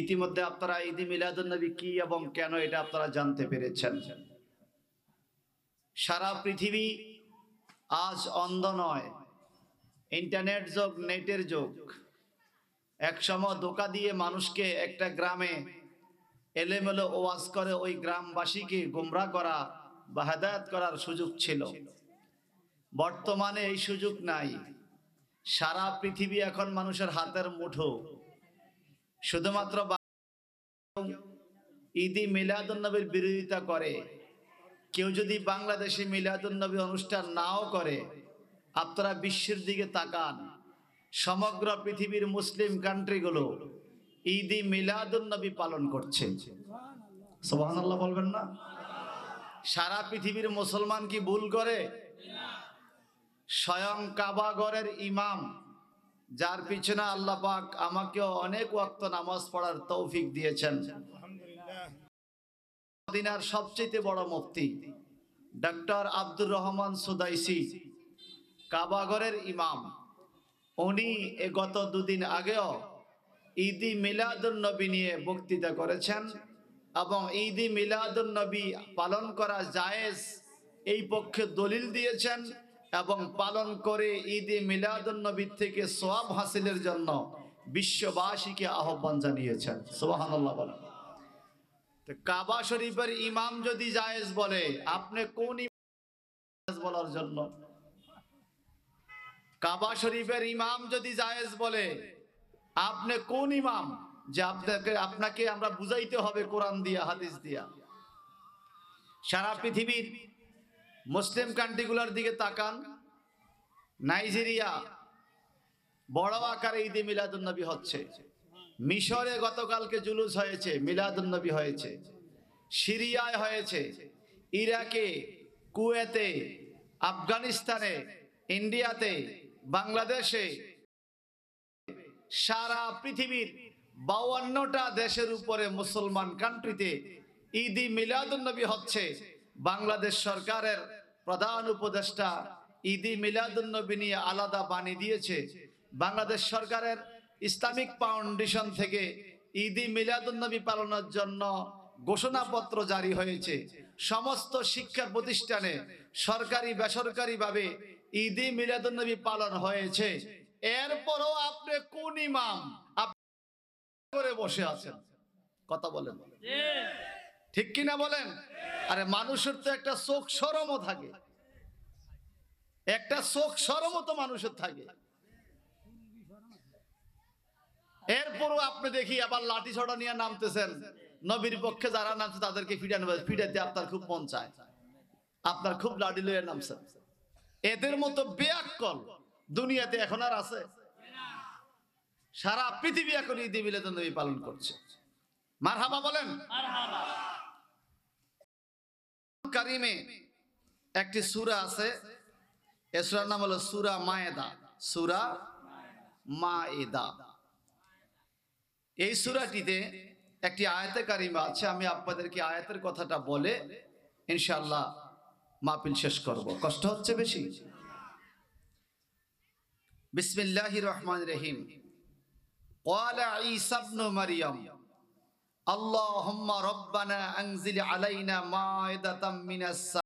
ইতিমধ্যে আপনারা ঈদি মিলাদুন্নবী কি এবং কেন এটা আপনারা জানতে পেরেছেন সারা পৃথিবী আজ অন্ধ নয় ইন্টারনেট যোগ নেটের যোগ একসময় দোকা দিয়ে মানুষকে একটা গ্রামে এলেমেলো ওয়াজ করে ওই গ্রামবাসীকে গুমরা করা বা হেদায়ত করার সুযোগ ছিল বর্তমানে এই সুযোগ নাই সারা পৃথিবী এখন মানুষের হাতের মুঠো শুধুমাত্র ঈদি মিলাদুন্নবীর বিরোধিতা করে কেউ যদি বাংলাদেশে মিলাদুন্নবী অনুষ্ঠান নাও করে আপনারা বিশ্বের দিকে তাকান সমগ্র পৃথিবীর মুসলিম কান্ট্রিগুলো ঈদি মিলাদুন্নবী পালন করছে সোহানাল্লাহ বলবেন না সারা পৃথিবীর মুসলমান কি ভুল করে স্বয়ং কাবাগরের ইমাম যার পিছনে আল্লাহ পাক আমাকে অনেক ওয়াক্ত নামাজ পড়ার তৌফিক দিয়েছেন দিনার সবচেয়ে বড় মুফতি ডক্টর আব্দুর রহমান সুদাইসি কাবাগরের ইমাম উনি এ গত দুদিন আগেও ঈদি মিলাদুল্নবী নিয়ে বক্তৃতা করেছেন এবং ঈদি মিলাদুল্নবী পালন করা জায়েজ এই পক্ষে দলিল দিয়েছেন এবং পালন করে ঈদে মিলাদুন্নবীর থেকে সোয়াব হাসিলের জন্য বিশ্ববাসীকে আহ্বান জানিয়েছেন সোহান কাবা শরীফের ইমাম যদি জায়েজ বলে আপনি কোন বলার জন্য কাবা শরীফের ইমাম যদি জায়েজ বলে আপনি কোন ইমাম যে আপনাকে আপনাকে আমরা বুঝাইতে হবে কোরআন দিয়া হাদিস দিয়া সারা পৃথিবীর মুসলিম কান্ট্রিগুলোর দিকে তাকান নাইজেরিয়া বড় আকারে ঈদে মিলাদুন্নবী হচ্ছে মিশরে গতকালকে জুলুস হয়েছে মিলাদুন্নবী হয়েছে সিরিয়ায় হয়েছে ইরাকে কুয়েতে আফগানিস্তানে ইন্ডিয়াতে বাংলাদেশে সারা পৃথিবীর বাউান্নটা দেশের উপরে মুসলমান কান্ট্রিতে ঈদি মিলাদুন্নবী হচ্ছে বাংলাদেশ সরকারের প্রধান উপদেষ্টা ইদি মিলাদুন্নবী নিয়ে আলাদা বাণী দিয়েছে বাংলাদেশ সরকারের ইসলামিক ফাউন্ডেশন থেকে ইদি মিলাদুন্নবী পালনের জন্য ঘোষণাপত্র জারি হয়েছে সমস্ত শিক্ষা প্রতিষ্ঠানে সরকারি বেসরকারিভাবে ইদি মিলাদুন্নবী পালন হয়েছে এরপরও আপনি কোন ইমাম করে বসে আছেন কথা বলেন ঠিক কিনা বলেন আরে মানুষের তো একটা চোখ সরমও থাকে একটা চোখ সরমও তো মানুষের থাকে এরপরও আপনি দেখি আবার লাঠি ছড়া নিয়ে নামতেছেন নবীর পক্ষে যারা নামছে তাদেরকে ফিরানো ফিরাতে আপনার খুব মন চায় আপনার খুব লাঠি লইয়া নামছেন এদের মতো বেয়াক্কল দুনিয়াতে এখন আর আছে সারা পৃথিবী এখন ঈদ মিলাদ নবী পালন করছে মারহাবা বলেন কারিমে একটি সুরা আছে এ সুরার নাম হলো সুরা মায়েদা সুরা মায়েদা এই সুরাটিতে একটি আয়াতে কারিমা আছে আমি আপনাদেরকে আয়াতের কথাটা বলে ইনশাল্লাহ মাহফিল শেষ করব কষ্ট হচ্ছে বেশি বিসমিল্লাহ রহমান রহিম قال عيسى ابن مريم اللهم ربنا علينا مائدة من السماء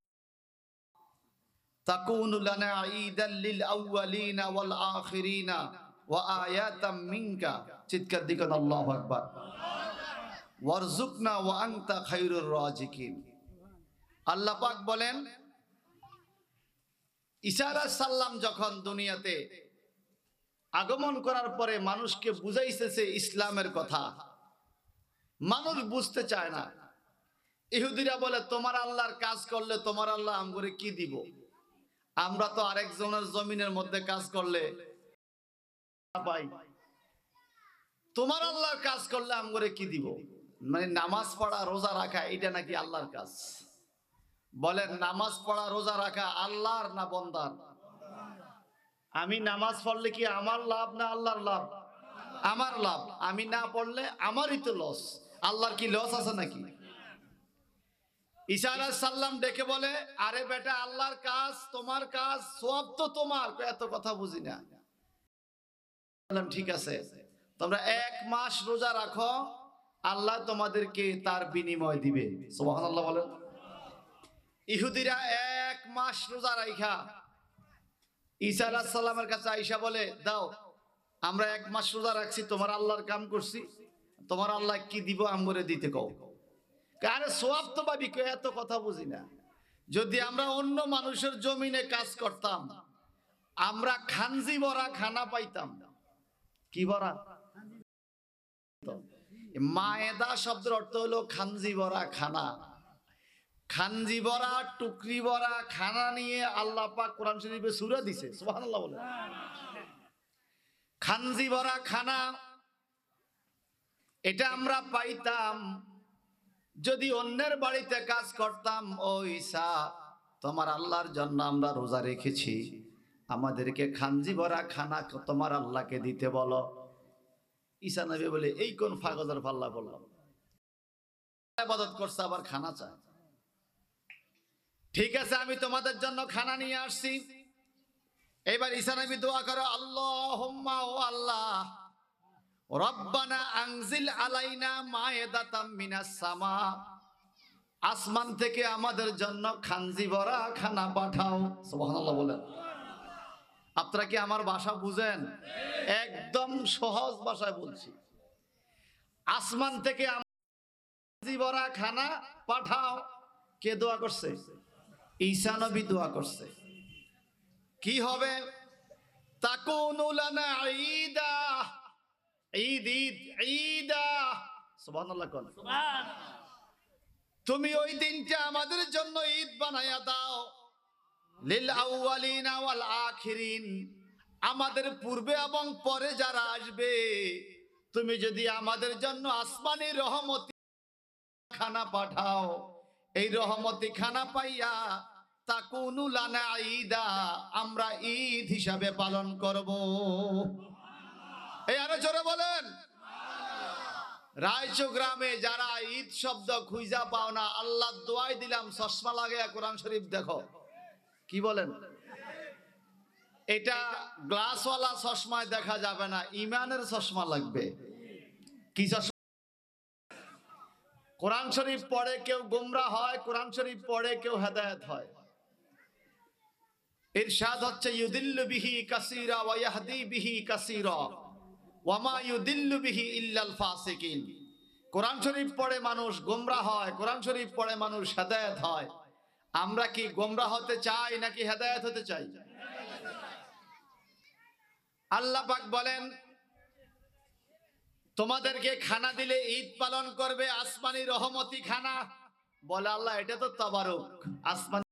تكون لنا عيدا منك চিৎকার আল্লাহু আকবার ওয়ারজুকনা ওয়া আনতা খায়রুর রাজিকিন আল্লাহ পাক বলেন ইশারা সাল্লাম যখন দুনিয়াতে আগমন করার পরে মানুষকে বুঝাইতেছে ইসলামের কথা মানুষ বুঝতে চায় না ইহুদিরা বলে তোমার আল্লাহর কাজ করলে তোমার আল্লাহ আমগরে কি দিব আমরা তো আরেকজনের জমিনের মধ্যে কাজ করলে তোমার আল্লাহর কাজ করলে আমগরে কি দিব মানে নামাজ পড়া রোজা রাখা এটা নাকি আল্লাহর কাজ বলে নামাজ পড়া রোজা রাখা আল্লাহর না বন্দার আমি নামাজ পড়লে কি আমার লাভ না আল্লাহর লাভ আমার লাভ আমি না পড়লে আমারই তো লস আল্লাহর কি লস আছে নাকি ঈশা সাল্লাম ডেকে বলে আরে বেটা আল্লাহর কাজ তোমার কাজ সব তো তোমার এত কথা বুঝি না ঠিক আছে তোমরা এক মাস রোজা রাখো আল্লাহ তোমাদেরকে তার বিনিময় দিবে বলেন ইহুদিরা এক মাস রোজা রাইখা ঈসা আলাহ সাল্লামের কাছে আইসা বলে দাও আমরা এক মাস রোজা রাখছি তোমার আল্লাহর কাম করছি তোমার আল্লাহ কি দিব আমরে দিতে কও আরে সোয়াব তো ভাবি কেউ এত কথা বুঝি না যদি আমরা অন্য মানুষের জমিনে কাজ করতাম আমরা খানজি বড়া খানা পাইতাম কি বরা মায়েদা শব্দের অর্থ হলো খানজি বড়া খানা খানজি বড়া টুকরি বড়া খানা নিয়ে আল্লাহ পাক কোরআন শরীফে সুরা দিছে সুবহানাল্লাহ বলে খানজি বড়া খানা এটা আমরা পাইতাম যদি অন্যের বাড়িতে কাজ করতাম ও ঈশা তোমার আল্লাহর জন্য আমরা রোজা রেখেছি আমাদেরকে খানজি ভরা খানা তোমার আল্লাহকে দিতে বলো ঈশা নবী বলে এই কোন ফাগজার পাল্লা বললাম আবাদত করছে আবার খানা চায় ঠিক আছে আমি তোমাদের জন্য খানা নিয়ে আসছি এবার ঈশা নবী দোয়া করো আল্লাহ ও আল্লাহ রব্বানা আংজিল আলাইনা মায়েদাতাম মিনা সামা আসমান থেকে আমাদের জন্য খানজি ভরা খানা পাঠাও সুবহানাল্লাহ বলেন আপনারা কি আমার ভাষা বুঝেন একদম সহজ ভাষায় বলছি আসমান থেকে খানজি ভরা খানা পাঠাও কে দোয়া করছে ঈসা দোয়া করছে কি হবে তাকুনুলানা ঈদা ঈদ ঈদ ঈদা সুবহানাল্লাহ কোন তুমি ওই দিনটা আমাদের জন্য ঈদ বানায়া দাও লিল আউয়ালিনা ওয়াল আখিরিন আমাদের পূর্বে এবং পরে যারা আসবে তুমি যদি আমাদের জন্য আসমানি রহমতি খানা পাঠাও এই রহমতি খানা পাইয়া তা কোনো লানা ঈদা আমরা ঈদ হিসাবে পালন করবো এই আরো জোরে বলেন রায়চো গ্রামে যারা ঈদ শব্দ খুঁজা পাও না আল্লাহ দোয়াই দিলাম চশমা লাগে কোরআন শরীফ দেখো কি বলেন এটা গ্লাসওয়ালা চশমায় দেখা যাবে না ইমানের চশমা লাগবে কি চশমা কোরআন শরীফ পড়ে কেউ গোমরা হয় কোরআন শরীফ পড়ে কেউ হেদায়ত হয় এর স্বাদ হচ্ছে ইউদিল্লু বিহি কাসিরা ওয়াহদি বিহি কাসিরা কোরআন শরীফ পড়ে মানুষ গোমরা হয় কোরআন শরীফ পড়ে মানুষ হেদায়ত হয় আমরা কি গোমরা হতে চাই নাকি হেদায়ত হতে চাই আল্লাহ পাক বলেন তোমাদেরকে খানা দিলে ঈদ পালন করবে আসমানি রহমতি খানা বলে আল্লাহ এটা তো তাবারক আসমানি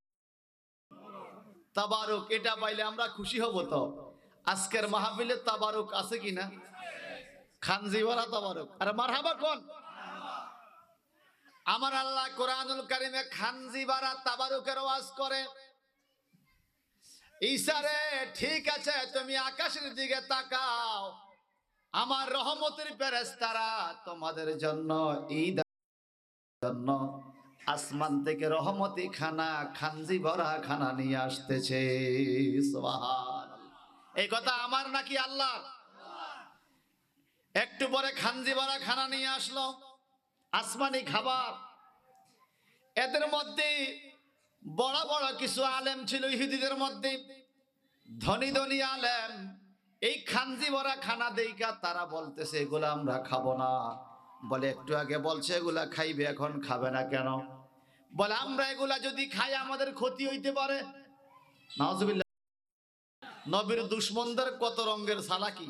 তাবারুক এটা পাইলে আমরা খুশি হব তো আজকের মাহফিলে তাবারুক আছে কিনা আমার আল্লাহ কোরআনুল কারিমে তাবারুকের ওয়াজ করে ইসারে ঠিক আছে তুমি আকাশের দিকে তাকাও আমার রহমতের তারা তোমাদের জন্য ঈদ জন্য আসমান থেকে রহমতি খানা খানজি ভরা খানা নিয়ে আসতেছে এই কথা আমার নাকি আল্লাহ একটু পরে খানজিবারা খানা নিয়ে আসলো আসমানি খাবার এদের মধ্যে বড় বড় কিছু আলেম ছিল ইহুদিদের মধ্যে ধনী ধনী আলেম এই খানজি বড়া খানা দেইকা তারা বলতেছে এগুলো আমরা খাবো না বলে একটু আগে বলছে এগুলা খাইবে এখন খাবে না কেন বলে আমরা এগুলা যদি খাই আমাদের ক্ষতি হইতে পারে নজবিল্লা নবীর দুশ্মনদের কত রঙের সালাকি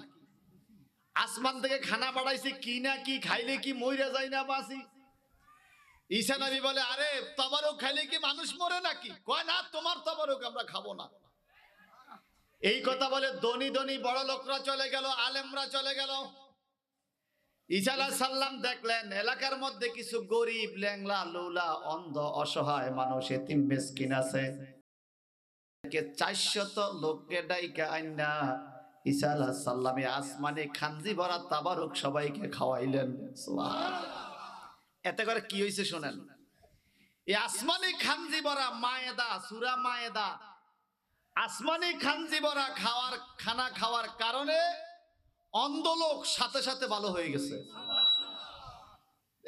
আসমান থেকে খানা বাড়াইছি কি না কি খাইলে কি মইরা যায় না বাঁচি ঈশা নবী বলে আরে তবারক খাইলে কি মানুষ মরে নাকি কয় না তোমার তবারক আমরা খাবো না এই কথা বলে দনি দনি বড় লোকরা চলে গেল আলেমরা চলে গেল ইসালা সাল্লাম দেখলেন এলাকার মধ্যে কিছু গরিব ল্যাংলা লুলা অন্ধ অসহায় মানুষ এতিম মেসকিন আছে চারশত লোককে ডাইকা আইনা ঈসা আল্লাহ সাল্লামে আসমানে খানজি ভরা তাবারক সবাইকে খাওয়াইলেন এতে করে কি হয়েছে শোনেন এই আসমানে খানজি ভরা মায়েদা সুরা মায়েদা আসমানে খানজি ভরা খাওয়ার খানা খাওয়ার কারণে অন্ধলোক সাথে সাথে ভালো হয়ে গেছে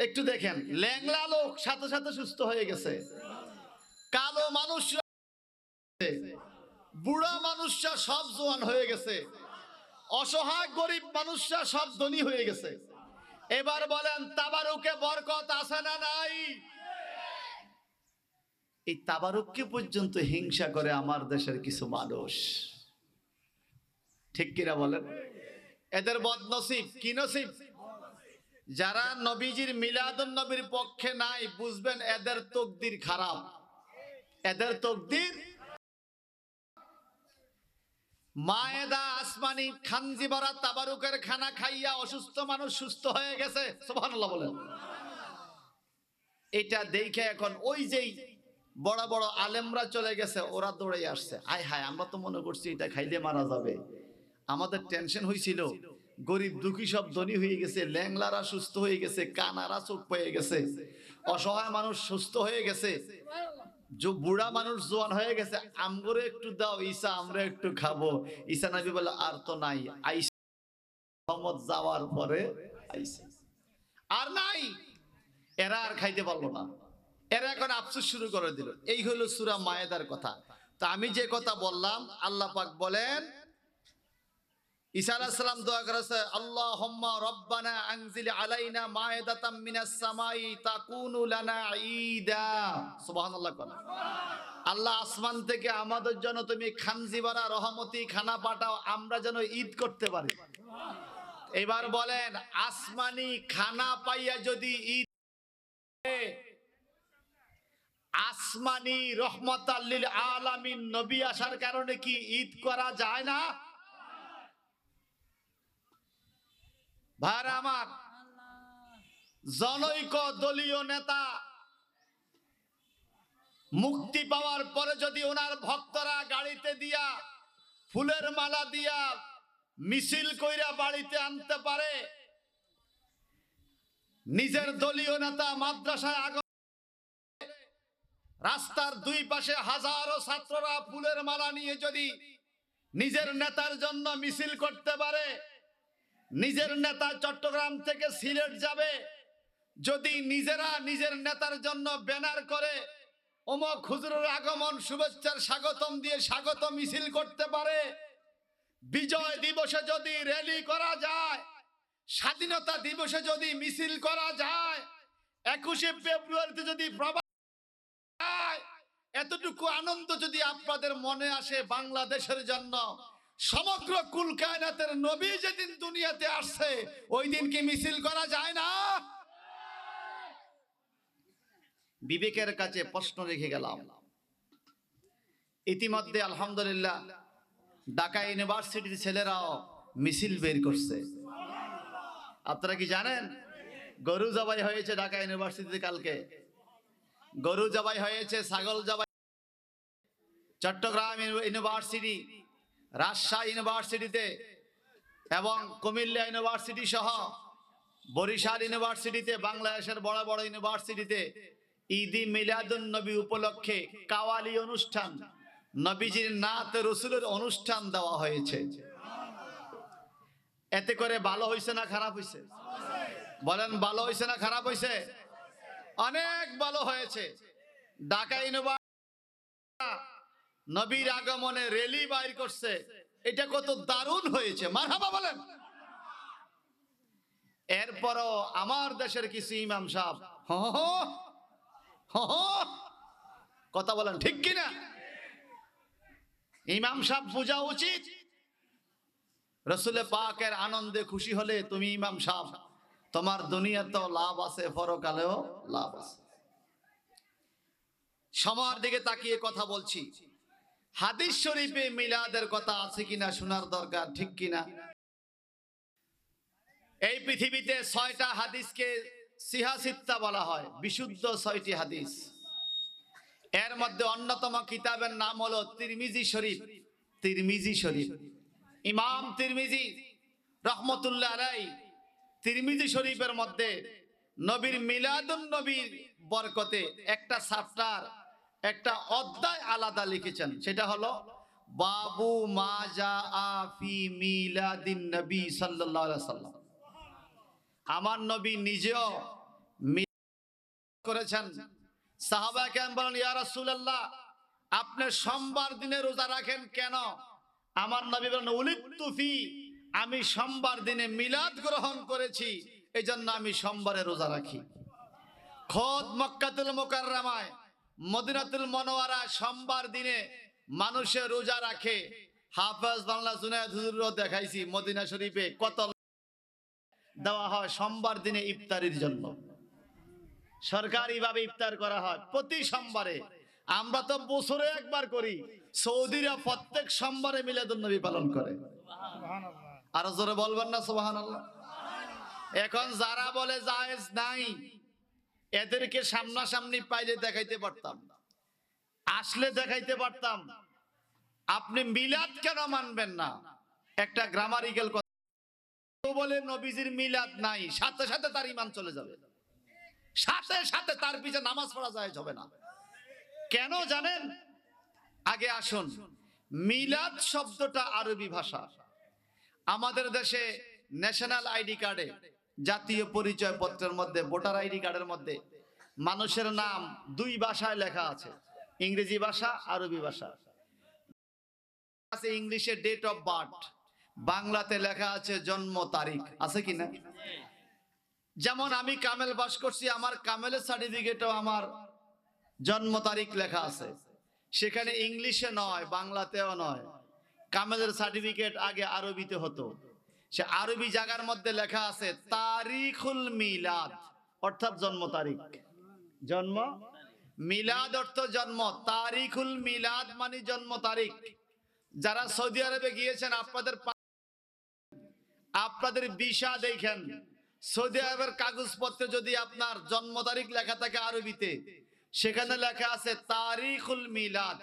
একটু দেখেন ল্যাংলা লোক সাথে সাথে সুস্থ হয়ে গেছে কালো মানুষ বুড়া মানুষরা সব জোয়ান হয়ে গেছে অসহায় গরিব মানুষরা সব ধনী হয়ে গেছে এবার বলেন তাবারুকে বরকত আছে না নাই এই তাবারুককে পর্যন্ত হিংসা করে আমার দেশের কিছু মানুষ ঠিক কিনা বলেন এদের বদনসিব কি নসিব যারা নবীজির মিলাদুন নবীর পক্ষে নাই বুঝবেন এদের তকদির খারাপ এদের তকদির মায়েদা আসমানি খানজি খানজিবরা তাবারুকের খানা খাইয়া অসুস্থ মানুষ সুস্থ হয়ে গেছে এটা দেখে এখন ওই যেই বড় বড় আলেমরা চলে গেছে ওরা দৌড়ে আসছে আয় হায় আমরা তো মনে করছি এটা খাইলে মারা যাবে আমাদের টেনশন হয়েছিল গরিব দুঃখী সব ধনী হয়ে গেছে ল্যাংলারা সুস্থ হয়ে গেছে কানারা চোখ পেয়ে গেছে অসহায় মানুষ সুস্থ হয়ে গেছে বুড়া মানুষ জোয়ান হয়ে গেছে আমগরে একটু দাও ঈশা আমরা একটু খাবো ঈশা নবী বলে আর তো নাই আইসা যাওয়ার পরে আর নাই এরা আর খাইতে পারলো না এরা এখন আফসুস শুরু করে দিল এই হলো সুরা মায়েদার কথা তা আমি যে কথা বললাম আল্লাহ পাক বলেন আল্লাহ আসমান থেকে আমাদের জন্য তুমি রহমতি খানা পাঠাও আমরা যেন ঈদ করতে পারি এবার বলেন আসমানি খানা পাইয়া যদি ঈদ আসমানি রহমত আল্লিল আলামিন নবী আসার কারণে কি ঈদ করা যায় না ভার আমার জনৈক দলীয় নেতা মুক্তি পাওয়ার পরে যদি ওনার ভক্তরা গাড়িতে দিয়া ফুলের মালা দিয়া মিছিল কইরা বাড়িতে আনতে পারে নিজের দলীয় নেতা মাদ্রাসায় আগ রাস্তার দুই পাশে হাজারো ছাত্ররা ফুলের মালা নিয়ে যদি নিজের নেতার জন্য মিছিল করতে পারে নিজের নেতা চট্টগ্রাম থেকে সিলেট যাবে যদি নিজেরা নিজের নেতার জন্য ব্যানার করে অমক হুজুরের আগমন শুভেচ্ছার স্বাগতম দিয়ে স্বাগত মিছিল করতে পারে বিজয় দিবসে যদি র্যালি করা যায় স্বাধীনতা দিবসে যদি মিছিল করা যায় একুশে ফেব্রুয়ারিতে যদি এতটুকু আনন্দ যদি আপনাদের মনে আসে বাংলাদেশের জন্য সমগ্র কুল কায়নাতের নবী যেদিন দুনিয়াতে আসছে ওই দিন কি মিছিল করা যায় না বিবেকের কাছে প্রশ্ন রেখে গেলাম ইতিমধ্যে আলহামদুলিল্লাহ ঢাকা ইউনিভার্সিটির ছেলেরাও মিছিল বের করছে আপনারা কি জানেন গরু জবাই হয়েছে ঢাকা ইউনিভার্সিটিতে কালকে গরু জবাই হয়েছে ছাগল জবাই চট্টগ্রাম ইউনিভার্সিটি রাজশাহী ইউনিভার্সিটিতে এবং কুমিল্লা ইউনিভার্সিটি সহ বরিশাল ইউনিভার্সিটিতে বাংলাদেশের বড় বড় ইউনিভার্সিটিতে ঈদি মিলাদুন নবী উপলক্ষে কাওয়ালি অনুষ্ঠান নবীজির নাত রসুলের অনুষ্ঠান দেওয়া হয়েছে এতে করে ভালো হয়েছে না খারাপ হয়েছে বলেন ভালো হয়েছে না খারাপ হয়েছে অনেক ভালো হয়েছে ঢাকা ইউনিভার্সিটি নবীর আগমনে রেলি বাইর করছে এটা কত দারুণ হয়েছে মারহাবা বলেন এরপরও আমার দেশের কিছু ইমাম সাহ কথা বলেন ঠিক কিনা ইমাম সাহ বোঝা উচিত রসুলে পাকের আনন্দে খুশি হলে তুমি ইমাম সাহ তোমার দুনিয়াতেও লাভ আছে পরকালেও লাভ আছে সময়ের দিকে তাকিয়ে কথা বলছি হাদিস শরীফে মিলাদের কথা আছে কিনা শোনার দরকার ঠিক কিনা এই পৃথিবীতে ছয়টা হাদিসকে সিহাসিত্তা বলা হয় বিশুদ্ধ ছয়টি হাদিস এর মধ্যে অন্যতম কিতাবের নাম হলো তিরমিজি শরীফ তিরমিজি শরীফ ইমাম তিরমিজি রহমতুল্লাহ রাই তিরমিজি শরীফের মধ্যে নবীর মিলাদুন নবীর বরকতে একটা সাফটার একটা অধ্যায় আলাদা লিখেছেন সেটা হলো বাবু মাজা আফি মিলাদিন নবী সাল্লাম আমার নবী নিজেও করেছেন সাহাবা কেন বলেন ইয়া রাসূলুল্লাহ আপনি সোমবার দিনে রোজা রাখেন কেন আমার নবী বলেন উলিতুফি আমি সোমবার দিনে মিলাদ গ্রহণ করেছি এই জন্য আমি সোমবারে রোজা রাখি খোদ মক্কাতুল রামায় মদিনাতুল মনোয়ারা সোমবার দিনে মানুষে রোজা রাখে হাফেজ বাংলা জুনায়দ দেখাইছি মদিনা শরীফে কত দেওয়া হয় সোমবার দিনে ইফতারির জন্য সরকারিভাবে ইফতার করা হয় প্রতি সোমবারে আমরা তো বছরে একবার করি সৌদিরা প্রত্যেক সোমবারে মিলাদুন্নবী পালন করে আর জোরে বলবেন না সোহান এখন যারা বলে জায়েজ নাই এদেরকে সামনাসামনি পাইলে দেখাইতে পারতাম আসলে দেখাইতে পারতাম আপনি মিলাদ কেন মানবেন না একটা গ্রামারিক্যাল কথা বলে নবীজির মিলাদ নাই সাথে সাথে তার ইমান চলে যাবে সাথে সাথে তার পিছে নামাজ পড়া যায় হবে না কেন জানেন আগে আসুন মিলাদ শব্দটা আরবি ভাষা আমাদের দেশে ন্যাশনাল আইডি কার্ডে জাতীয় পরিচয় পত্রের মধ্যে ভোটার আইডি কার্ডের মধ্যে মানুষের নাম দুই ভাষায় লেখা আছে ইংরেজি ভাষা আরবি ভাষা আছে ইংলিশে ডেট অফ বার্থ বাংলাতে লেখা আছে জন্ম তারিখ আছে কি না যেমন আমি কামেল বাস করছি আমার কামেলের সার্টিফিকেটও আমার জন্ম তারিখ লেখা আছে সেখানে ইংলিশে নয় বাংলাতেও নয় কামেলের সার্টিফিকেট আগে আরবিতে হতো সে আরবি জায়গার মধ্যে লেখা আছে তারিখুল মিলাদ অর্থাৎ জন্ম তারিখ জন্ম মিলাদ অর্থ জন্ম তারিখুল মিলাদ মানে জন্ম তারিখ যারা সৌদি আরবে গিয়েছেন আপনাদের আপনাদের বিষা দেখেন সৌদি আরবের কাগজপত্রে যদি আপনার জন্ম তারিখ লেখা থাকে আরবিতে সেখানে লেখা আছে তারিখুল মিলাদ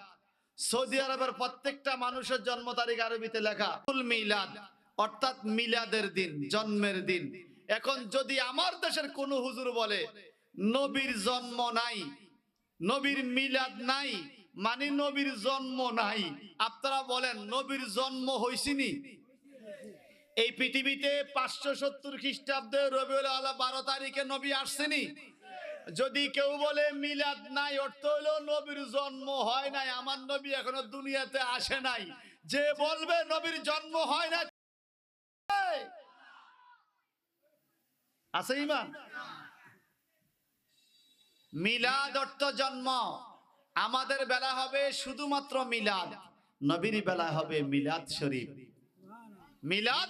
সৌদি আরবের প্রত্যেকটা মানুষের জন্ম তারিখ আরবিতে লেখা মিলাদ অর্থাৎ মিলাদের দিন জন্মের দিন এখন যদি আমার দেশের কোনো হুজুর বলে নবীর জন্ম নাই নবীর মিলাদ নাই মানে নবীর জন্ম নাই আপনারা বলেন নবীর জন্ম হয়েছিনি এই পৃথিবীতে পাঁচশো সত্তর খ্রিস্টাব্দে রবি বারো তারিখে নবী আসছেনি যদি কেউ বলে মিলাদ নাই অর্থ হইল নবীর জন্ম হয় নাই আমার নবী এখনো দুনিয়াতে আসে নাই যে বলবে নবীর জন্ম হয় না আছে ইমান মিলাদ অর্থ জন্ম আমাদের বেলা হবে শুধুমাত্র মিলাদ নবীর বেলা হবে মিলাদ শরীফ মিলাদ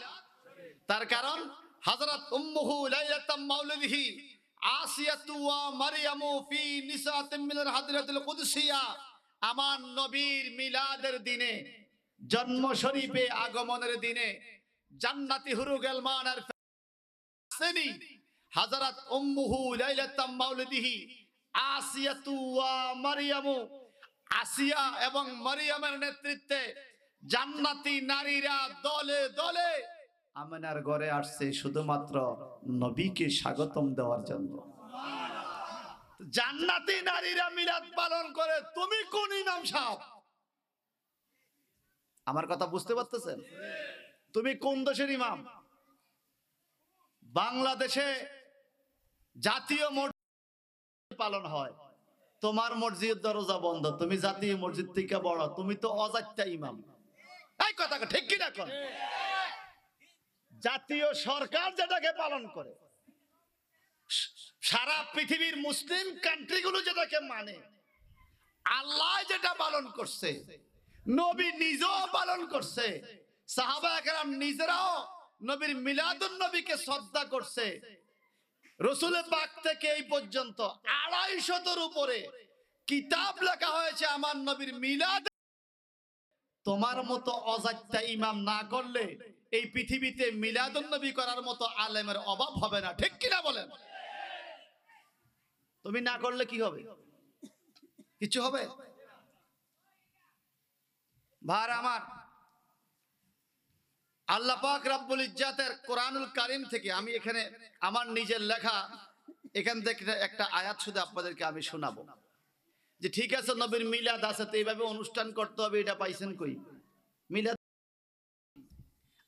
তার কারণ হযরত উম্মুহু আসিয়াতু ওয়া মারইয়ামু ফি কুদসিয়া আমার নবীর মিলাদের দিনে জন্ম শরীফে আগমনের দিনে জান্নাতি হুরু গেলমান আর আসেনি হাজারাত উম্মুহু লাইলাতাম মাউলিদিহি আসিয়াতু ওয়া মারিয়ামু আসিয়া এবং মারইয়ামের নেতৃত্বে জান্নাতি নারীরা দলে দলে আমেনার ঘরে আসছে শুধুমাত্র নবীকে স্বাগতম দেওয়ার জন্য জান্নাতি নারীরা মিলাদ পালন করে তুমি কোন ইমাম সাহেব আমার কথা বুঝতে পারতেছেন তুমি কোন দেশের ইমাম বাংলাদেশে জাতীয় মসজিদ পালন হয় তোমার মসজিদ দরজা বন্ধ তুমি জাতীয় মসজিদ থেকে বড় তুমি তো অজাত্যা ইমাম এই কথা ঠিক কি না কর জাতীয় সরকার যেটাকে পালন করে সারা পৃথিবীর মুসলিম কান্ট্রিগুলো যেটাকে মানে আল্লাহ যেটা পালন করছে নবী নিজেও পালন করছে সাহাবা নিজেরাও নবীর মিলাদুন নবীকে শ্রদ্ধা করছে রসুল পাক থেকে এই পর্যন্ত আড়াই শতর উপরে কিতাব লেখা হয়েছে আমার নবীর মিলাদ তোমার মতো অজাত্যা ইমাম না করলে এই পৃথিবীতে মিলাদুন নবী করার মতো আলেমের অভাব হবে না ঠিক কিনা বলেন তুমি না করলে কি হবে কিছু হবে ভার আমার আল্লাপাক রাব্বুল ইজাতের কোরআনুল কারিম থেকে আমি এখানে আমার নিজের লেখা এখান থেকে একটা আয়াত শুধু আপনাদেরকে আমি শোনাবো যে ঠিক আছে নবীর মিলাদ আছে তো এইভাবে অনুষ্ঠান করতে হবে এটা পাইছেন কই মিলাদ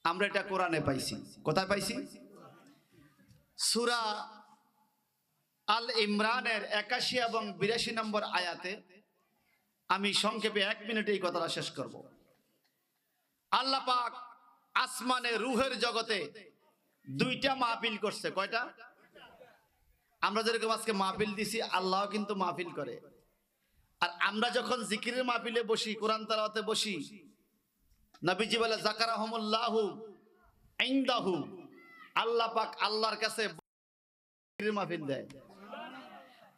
আমরা এটা কোরআনে পাইছি কোথায় পাইছি সুরা আল ইমরানের একাশি এবং বিরাশি নম্বর আয়াতে আমি সংক্ষেপে এক মিনিটে এই কথাটা শেষ করব আল্লাহ পাক আসমানে রুহের জগতে দুইটা মাহফিল করছে কয়টা আমরা যেরকম আজকে মাহফিল দিছি আল্লাহ কিন্তু মাহফিল করে আর আমরা যখন জিকিরের মাহফিলে বসি কোরআন তালাতে বসি নবীজি বলে জাকারাহমুল্লাহ আইন্দাহু আল্লাহ পাক আল্লাহর কাছে মাহফিল দেয়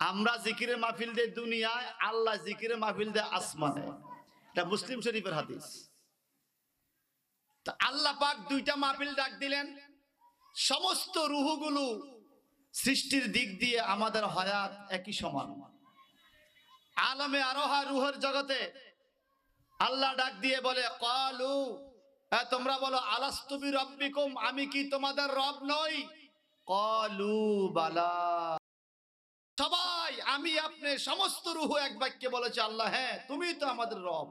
আমরা জিকিরের মাহফিল দেয় দুনিয়ায় আল্লাহ জিকিরের মাহফিল দেয় আসমানে এটা মুসলিম শরীফের হাদিস আল্লাহ পাক দুইটা মাহফিল ডাক দিলেন সমস্ত রুহুগুলো সৃষ্টির দিক দিয়ে আমাদের হায়াত একই সমান আলমে আরোহা রুহের জগতে আল্লাহ ডাক দিয়ে বলে কলু তোমরা বলো আলাস্তবি রব্বিকুম আমি কি তোমাদের রব নই কলু বালা সবাই আমি আপনি সমস্ত রুহু এক বাক্যে বলেছি আল্লাহ হ্যাঁ তুমি তো আমাদের রব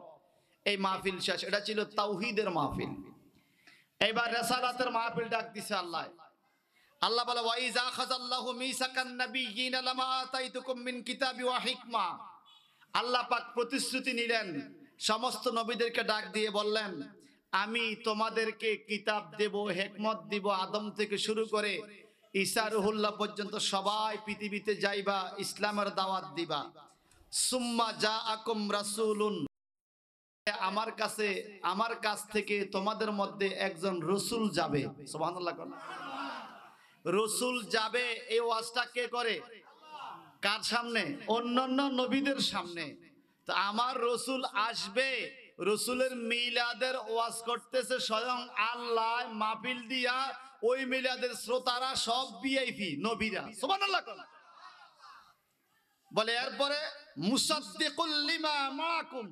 এই মাহফিল শেষ এটা ছিল তাওহিদের মাহফিল এবার রেসালাতের মাহফিল ডাক দিছে আল্লাহ আল্লাহ বলে ওয়াইজ আখাযাল্লাহু মিসাকান নাবিয়িনা লামা আতাইতুকুম মিন কিতাবি ওয়া হিকমা আল্লাহ পাক প্রতিশ্রুতি নিলেন সমস্ত নবীদেরকে ডাক দিয়ে বললেন আমি তোমাদেরকে কিতাব দেব হেকমত দিব আদম থেকে শুরু করে ঈসা রুহুল্লাহ পর্যন্ত সবাই পৃথিবীতে যাইবা ইসলামের দাওয়াত দিবা সুম্মা যা আকম রাসুলুন আমার কাছে আমার কাছ থেকে তোমাদের মধ্যে একজন রসুল যাবে রসুল যাবে এই ওয়াজটা কে করে কার সামনে অন্যান্য নবীদের সামনে তো আমার রসুল আসবে রসুলের মিলাদের ওয়াজ করতেছে স্বয়ং আল্লাহ মাহফিল দিয়া ওই মিলাদের শ্রোতারা সব বিআইপি নবীরা সোমান বলে এরপরে মুসাদ্দিকুল্লিমা মাকুম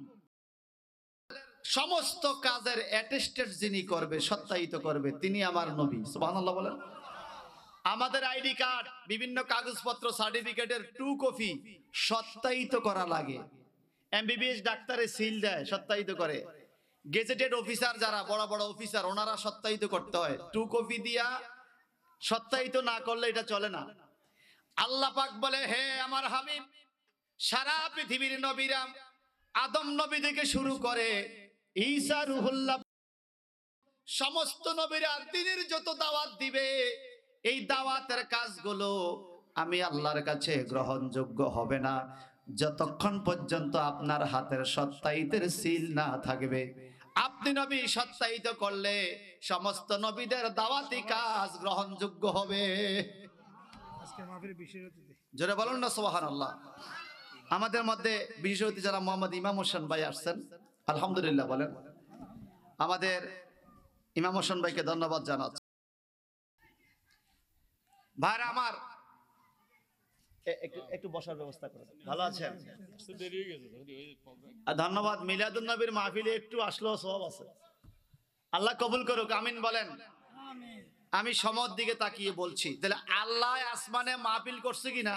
সমস্ত কাজের অ্যাটেস্টেড যিনি করবে সত্যায়িত করবে তিনি আমার নবী সুবহানাল্লাহ বলেন আমাদের আইডি কার্ড বিভিন্ন কাগজপত্র সার্টিফিকেটের টু কপি সত্যায়িত করা লাগে এমবিবিএস ডাক্তারে সিল দেয় সত্যায়িত করে গেজেটেড অফিসার যারা বড় বড় অফিসার ওনারা সত্যায়িত করতে হয় টু কপি দিয়া সত্যায়িত না করলে এটা চলে না আল্লাহ পাক বলে হে আমার হাবিব সারা পৃথিবীর নবীরাম আদম নবী থেকে শুরু করে সমস্ত নবীরা দিনের যত দাওয়াত দিবে এই দাওয়াতের কাজগুলো আমি আল্লাহর কাছে গ্রহণযোগ্য হবে না যতক্ষণ পর্যন্ত আপনার হাতের সত্যায়িতের সিল না থাকবে আপনি নবী সত্যায়িত করলে সমস্ত নবীদের দাওয়াতি কাজ গ্রহণযোগ্য হবে জোরে বলুন না সোহান আল্লাহ আমাদের মধ্যে বিশেষ যারা মোহাম্মদ ইমাম হোসেন ভাই আসছেন আলহামদুলিল্লাহ বলেন আমাদের ইমাম হোসেন ভাইকে ধন্যবাদ জানাচ্ছি ভাইরা আমার আমি সমর দিকে তাকিয়ে বলছি তাহলে আল্লাহ আসমানে মাহফিল করছে কিনা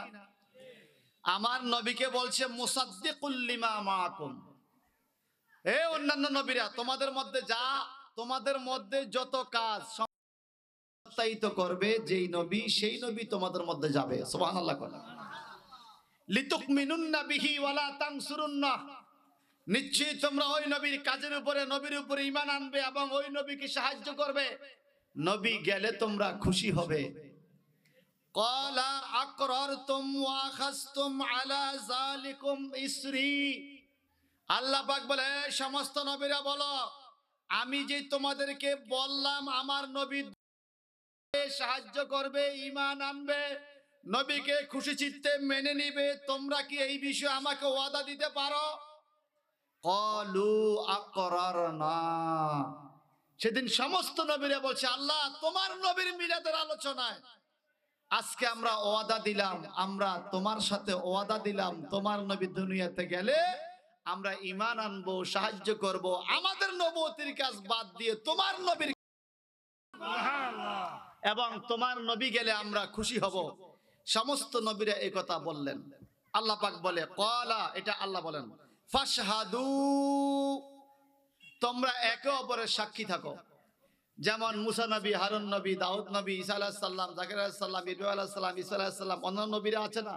আমার নবীকে বলছে মুসাদ্দিকুল্লিমা মা এ অন্যান্য নবীরা তোমাদের মধ্যে যা তোমাদের মধ্যে যত কাজ সত্যায়িত করবে যেই নবী সেই নবী তোমাদের মধ্যে যাবে নিশ্চয়ই তোমরা ওই নবীর কাজের উপরে নবীর উপরে ইমান আনবে এবং ওই নবীকে সাহায্য করবে নবী গেলে তোমরা খুশি হবে কলা আলা আল্লাহ পাক বলে সমস্ত নবীরা বলো আমি যে তোমাদেরকে বললাম আমার নবী সাহায্য করবে ইমান আনবে নবীকে খুশি চিত্তে মেনে নিবে তোমরা কি এই বিষয়ে আমাকে ওয়াদা দিতে পারো সেদিন সমস্ত নবীরা বলছে আল্লাহ তোমার নবীর মিলাদের আলোচনায় আজকে আমরা ওয়াদা দিলাম আমরা তোমার সাথে ওয়াদা দিলাম তোমার নবী দুনিয়াতে গেলে আমরা ইমান আনবো সাহায্য করব আমাদের নবতির কাজ বাদ দিয়ে তোমার নবীর এবং তোমার নবী গেলে আমরা খুশি হব সমস্ত নবীরা এই কথা বললেন আল্লাহ পাক বলে কলা এটা আল্লাহ বলেন ফাশহাদু তোমরা একে অপরের সাক্ষী থাকো যেমন মুসা নবী হারুন নবী দাউদ নবী ইসা আলাহ সাল্লাম জাকির আলাহ সাল্লাম ইবু আলাহ সাল্লাম ইসা আলাহ সাল্লাম অন্য নবীরা আছে না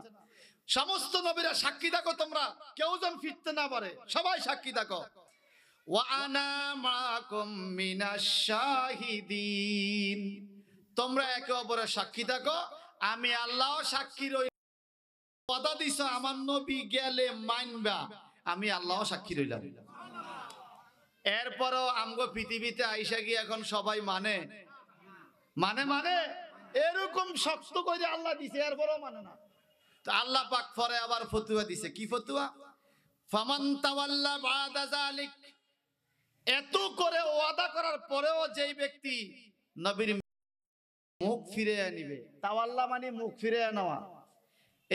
সমস্ত নবীরা সাক্ষী থাকো তোমরা কেউ যেন ফিরতে না পারে সবাই সাক্ষী দেখো তোমরা একে অপরের সাক্ষী আমি আল্লাহ সাক্ষী আমার নবী গেলে মানবা আমি আল্লাহ সাক্ষী রইলাম এরপরও আমগো পৃথিবীতে আইসা গিয়ে এখন সবাই মানে মানে মানে এরকম শক্ত করে আল্লাহ দিছে এরপরও মানে না আল্লাহ পাক পরে আবার ফতুয়া দিছে কি ফতুয়া ফামান তাওয়াল্লা বাদা জালিক এত করে ওয়াদা করার পরেও যেই ব্যক্তি নবীর মুখ ফিরে আনিবে তাওয়াল্লা মানে মুখ ফিরে নেওয়া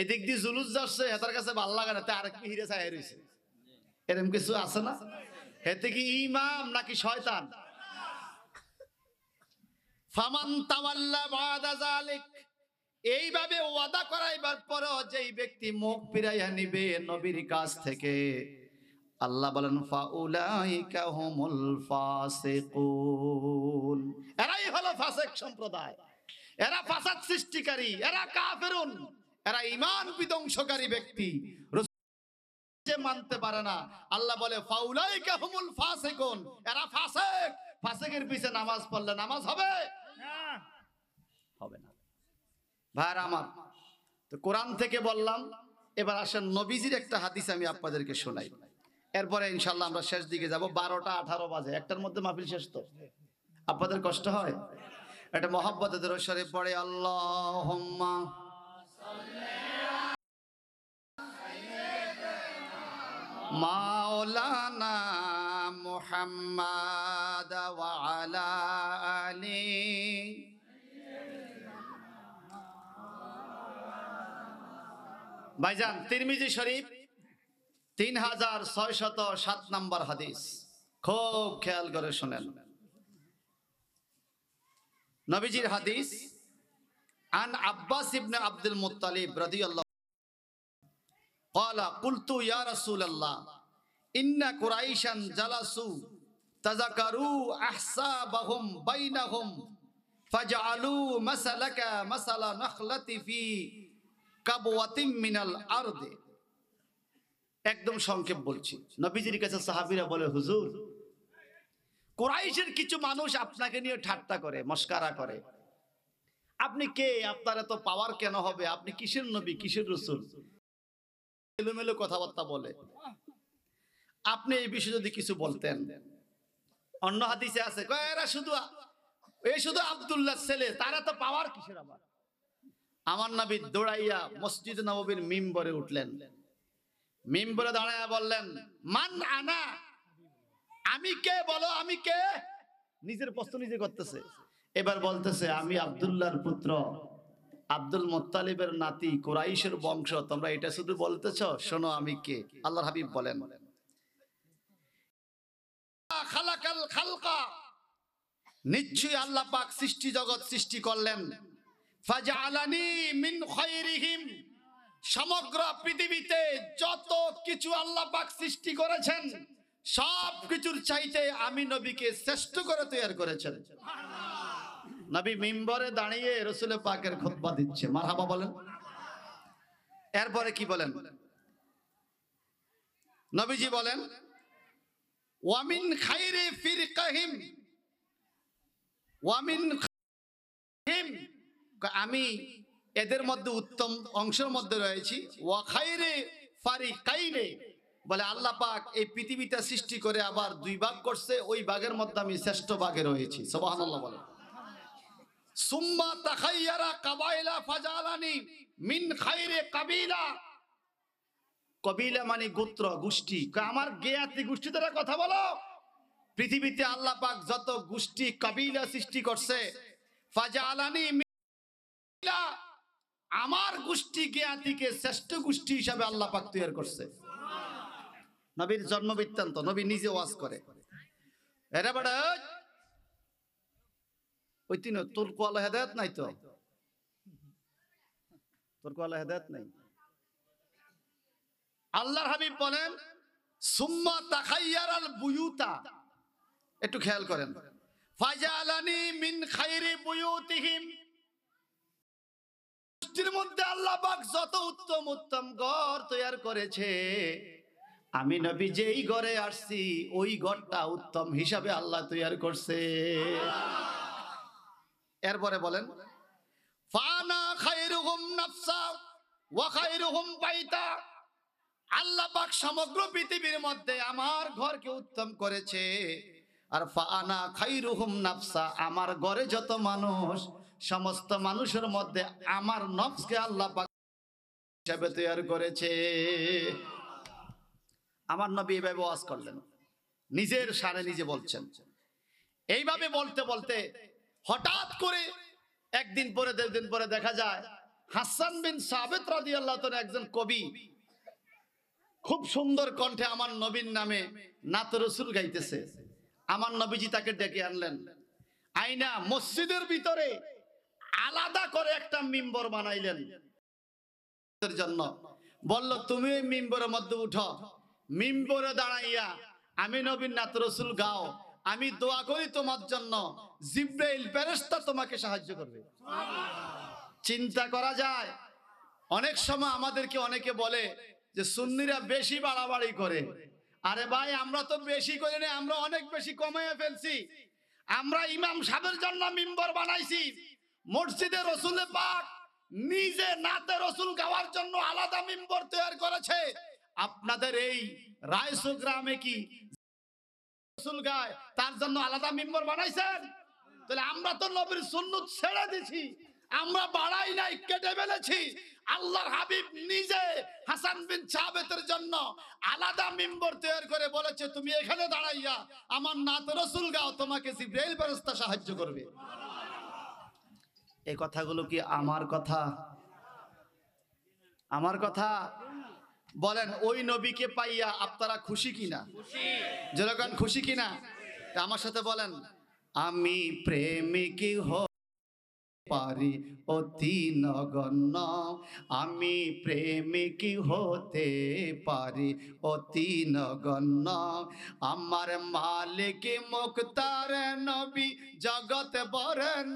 এদিক দিয়ে জুলুস যাচ্ছে হেতার কাছে ভাল লাগে না তা কি হিরে চাই রয়েছে এরকম কিছু আছে না হেতে কি ইমাম নাকি শয়তান ফামান তাওয়াল্লা বাদা জালিক এইভাবে ওয়াদা করাইবার পরও যে ব্যক্তি মুখ ফিরাইয়া নিবে নবীর কাছ থেকে আল্লাহ বলেন ফাউলাইকা এরাই হলো ফাসেক সম্প্রদায় এরা ফাসাদ সৃষ্টিকারী এরা কাফেরুন এরা ঈমান বিধ্বংসকারী ব্যক্তি যে মানতে পারে না আল্লাহ বলে ফাউলাইকা হুমুল ফাসিকুন এরা ফাসেক ফাসেকের পিছে নামাজ পড়লে নামাজ হবে হবে না ভাইর আমার তো কোরআন থেকে বললাম এবার আসেন নবীজির একটা হাদিস আমি আপনাদেরকে শোনাই এরপরে ইনশাল্লাহ আমরা শেষ দিকে যাব বারোটা আঠারো বাজে একটার মধ্যে মাহফিল শেষ তো আপনাদের কষ্ট হয় এটা মোহাম্মতের সরে পড়ে আল্লাহ মাওলানা মোহাম্মদ ওয়ালা ভাইজান তিরমিজি শরীফ তিন হাজার ছয় শত সাত নম্বর হাদিস খুব খেয়াল করে শোনেন নবীজির হাদিস আন আব্বাস ইবনে আব্দুল মুত্তালিব রাদিয়াল্লাহু قال قلت يا رسول الله ان قريشا جلسوا تذكروا احسابهم بينهم فجعلوا مسلك مثل نخلة في একদম সংক্ষেপ বলছি নবীজির কাছে সাহাবিরা বলে হুজুর কোরাইশের কিছু মানুষ আপনাকে নিয়ে ঠাট্টা করে মস্কারা করে আপনি কে আপনার এত পাওয়ার কেন হবে আপনি কিসের নবী কিসের রসুল এলোমেলো কথাবার্তা বলে আপনি এই বিষয়ে যদি কিছু বলতেন অন্য হাদিসে আছে শুধু এই শুধু আবদুল্লাহ ছেলে তারা তো পাওয়ার কিসের আবার আমার নাবি দৌড়াইয়া মসজিদ নবীর মিম্বরে উঠলেন মিম্বরে দাঁড়াইয়া বললেন মান আনা আমি কে বলো আমি কে নিজের প্রশ্ন নিজে করতেছে এবার বলতেছে আমি আবদুল্লার পুত্র আব্দুল মোত্তালিবের নাতি কোরাইশের বংশ তোমরা এটা শুধু বলতেছ শোনো আমি কে আল্লাহর হাবিব বলেন নিশ্চয়ই আল্লাহ পাক সৃষ্টি জগৎ সৃষ্টি করলেন ফাজালানি মিন খৈরিহিম সমগ্র পৃথিবীতে যত কিছু আল্লাহ পাক সৃষ্টি করেছেন সব কিছুর চাইতে আমি নবীকে শ্রেষ্ঠ করে তৈরি করেছেন নবী মিম্বরে দাঁড়িয়ে রসুল পাকের খোদবা দিচ্ছে মারহাবা বলেন এরপরে কি বলেন নবীজি বলেন ওয়ামিন খাইরে কাহিম ওয়ামিন হিম আমি এদের মধ্যে উত্তম অংশের মধ্যে রয়েছি ওয়াখাইরে ফারি কাইরে বলে আল্লাহ পাক এই পৃথিবীটা সৃষ্টি করে আবার দুই ভাগ করছে ওই ভাগের মধ্যে আমি শ্রেষ্ঠ ভাগে রয়েছি সোবাহ বলে কাবিলা কবিলা মানে গোত্র গোষ্ঠী আমার কথা বলো পৃথিবীতে আল্লাহ যত গোষ্ঠী কবিলা সৃষ্টি করছে ফাজা আলানি আমার গোষ্ঠী জ্ঞাতিকে শ্রেষ্ঠ গোষ্ঠী হিসাবে আল্লাহ পাক তৈরি করছে নবীর জন্ম বৃত্তান্ত নবী নিজে ওয়াজ করে এরা বেড়া ওই তিন হেদায়ত নাই তো হেদায়ত নাই আল্লাহর হাবিব বলেন সুম্মা তাখাইয়ার আল বুয়ুতা একটু খেয়াল করেন ফাজালানি মিন খাইরি বুয়ুতিহিম সৃষ্টির মধ্যে আল্লাহ পাক যত উত্তম উত্তম ঘর তৈরি করেছে আমি নবী যেই ঘরে আসছি ওই ঘরটা উত্তম হিসাবে আল্লাহ তৈরি করছে এরপরে বলেন ফানা খায়রুহুম নাফসা ওয়া খায়রুহুম বাইতা আল্লাহ পাক সমগ্র পৃথিবীর মধ্যে আমার ঘরকে উত্তম করেছে আর ফানা খায়রুহুম নাফসা আমার ঘরে যত মানুষ সমস্ত মানুষের মধ্যে আমার নফসকে আল্লাহ হিসাবে তৈরি করেছে আমার নবী এভাবে ওয়াজ করলেন নিজের সারে নিজে বলছেন এইভাবে বলতে বলতে হঠাৎ করে একদিন পরে দেড়দিন পরে দেখা যায় হাসান বিন সাবেত রাজি আল্লাহ একজন কবি খুব সুন্দর কণ্ঠে আমার নবীর নামে নাত রসুল গাইতেছে আমার নবীজি তাকে ডেকে আনলেন আইনা মসজিদের ভিতরে আলাদা করে একটা মিম্বর বানাইলেন জন্য বলল তুমি ওই মিম্বরের মধ্যে উঠো মিম্বরে দাঁড়াইয়া আমি নবীন নাথ রসুল গাও আমি দোয়া করি তোমার জন্য জিব্রাইল ফেরেশতা তোমাকে সাহায্য করবে চিন্তা করা যায় অনেক সময় আমাদেরকে অনেকে বলে যে সুন্নিরা বেশি বাড়াবাড়ি করে আরে ভাই আমরা তো বেশি করি না আমরা অনেক বেশি কমিয়ে ফেলছি আমরা ইমাম সাহেবের জন্য মিম্বর বানাইছি মসজিদে রসুলে পাক নিজে নাতে রসুল গাওয়ার জন্য আলাদা মিম্বর তৈরি করেছে আপনাদের এই রায়সু গ্রামে কি রসুল গায় তার জন্য আলাদা মিম্বর বানাইছেন তাহলে আমরা তো নবীর সুন্নত ছেড়ে দিছি আমরা বাড়াই নাই কেটে ফেলেছি আল্লাহর হাবিব নিজে হাসান বিন সাহাবেতের জন্য আলাদা মিম্বর তৈরি করে বলেছে তুমি এখানে দাঁড়াইয়া আমার নাত রসুল গাও তোমাকে জিব্রাইল ব্যবস্থা সাহায্য করবে এই কথাগুলো কি আমার কথা আমার কথা বলেন ওই নবীকে পাইয়া আপনারা খুশি কিনা যেরকম খুশি কিনা আমার সাথে বলেন আমি প্রেমিক হ পারি অতি নগণ্য আমি প্রেমিক হতে পারি অতি নগণ্য আমার মালিক মুক্তার নবী জগৎ বরণ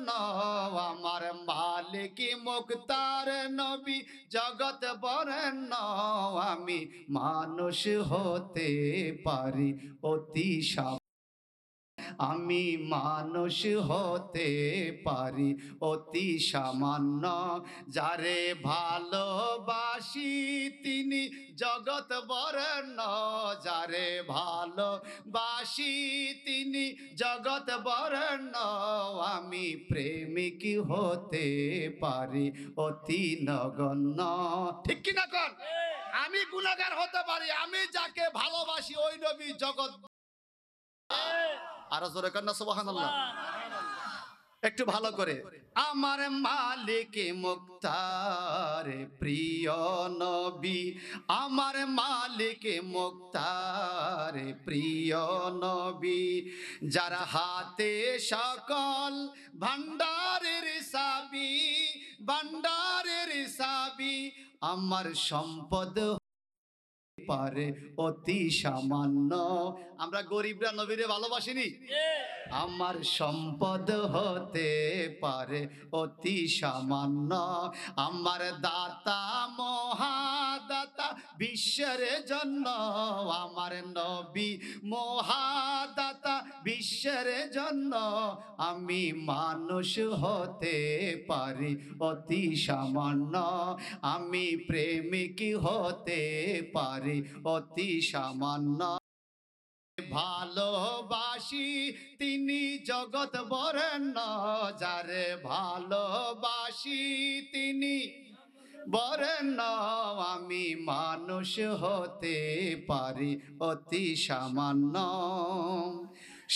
আমার মালিক মুক্তার নবী জগৎ বরণ আমি মানুষ হতে পারি অতি আমি মানুষ হতে পারি অতি সামান্য যারে ভালোবাসি তিনি জগৎ বরণ যারে ভালোবাসি তিনি জগৎ বরণ আমি প্রেমিক হতে পারি অতি নগণ্য ঠিক না কর আমি গুণাগার হতে পারি আমি যাকে ভালোবাসি ওই নবী জগৎ আরো জোরে একটু ভালো করে আমার মালিক মুক্তার প্রিয় নবী আমার মালিক মুক্তার প্রিয় নবী যার হাতে সকল ভান্ডারের সাবি ভান্ডারের সাবি আমার সম্পদ পারে অতি সামান্য আমরা গরিবরা নবীরে ভালোবাসিনি আমার সম্পদ হতে পারে অতি সামান্য আমার দাতা মহাদাতা বিশ্বের জন্য আমার নবী মহাদাতা বিশ্বের জন্য আমি মানুষ হতে পারি অতি সামান্য আমি প্রেমিক হতে পারি অতি সামান্য ভালোবাসি তিনি জগৎ বরেণ্য যারে ভালোবাসি তিনি বরেণ্য আমি মানুষ হতে পারি অতি সামান্য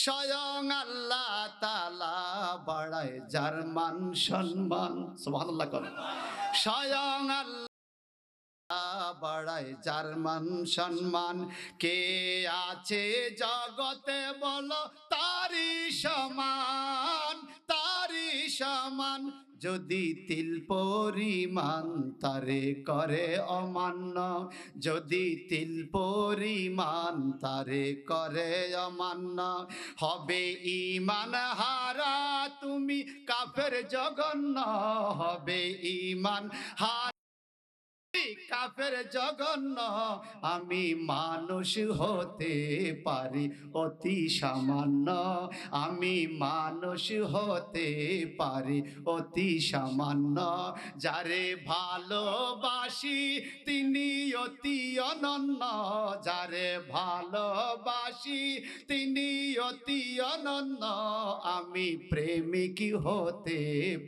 স্বয়ং আল্লাহ তালা বাড়ায় যার মান সম্মান সমান কর স্বয়ং আল্লাহ বাড়ায় জার্মান সম্মান কে আছে জগতে বলো তারি সমান তারি সমান যদি তিল পরিমাণ তারে করে অমান্য যদি তিল পরিমাণ তারে করে অমান্য হবে ইমান হারা তুমি কাফের জঘন্য হবে ইমান হারা কাফের জঘন্য আমি মানুষ হতে পারি অতি সামান্য আমি মানুষ হতে পারি অতি সামান্য যারে ভালোবাসি তিনি অতি অনন্য যারে ভালোবাসি তিনি অতি অনন্য আমি প্রেমিক হতে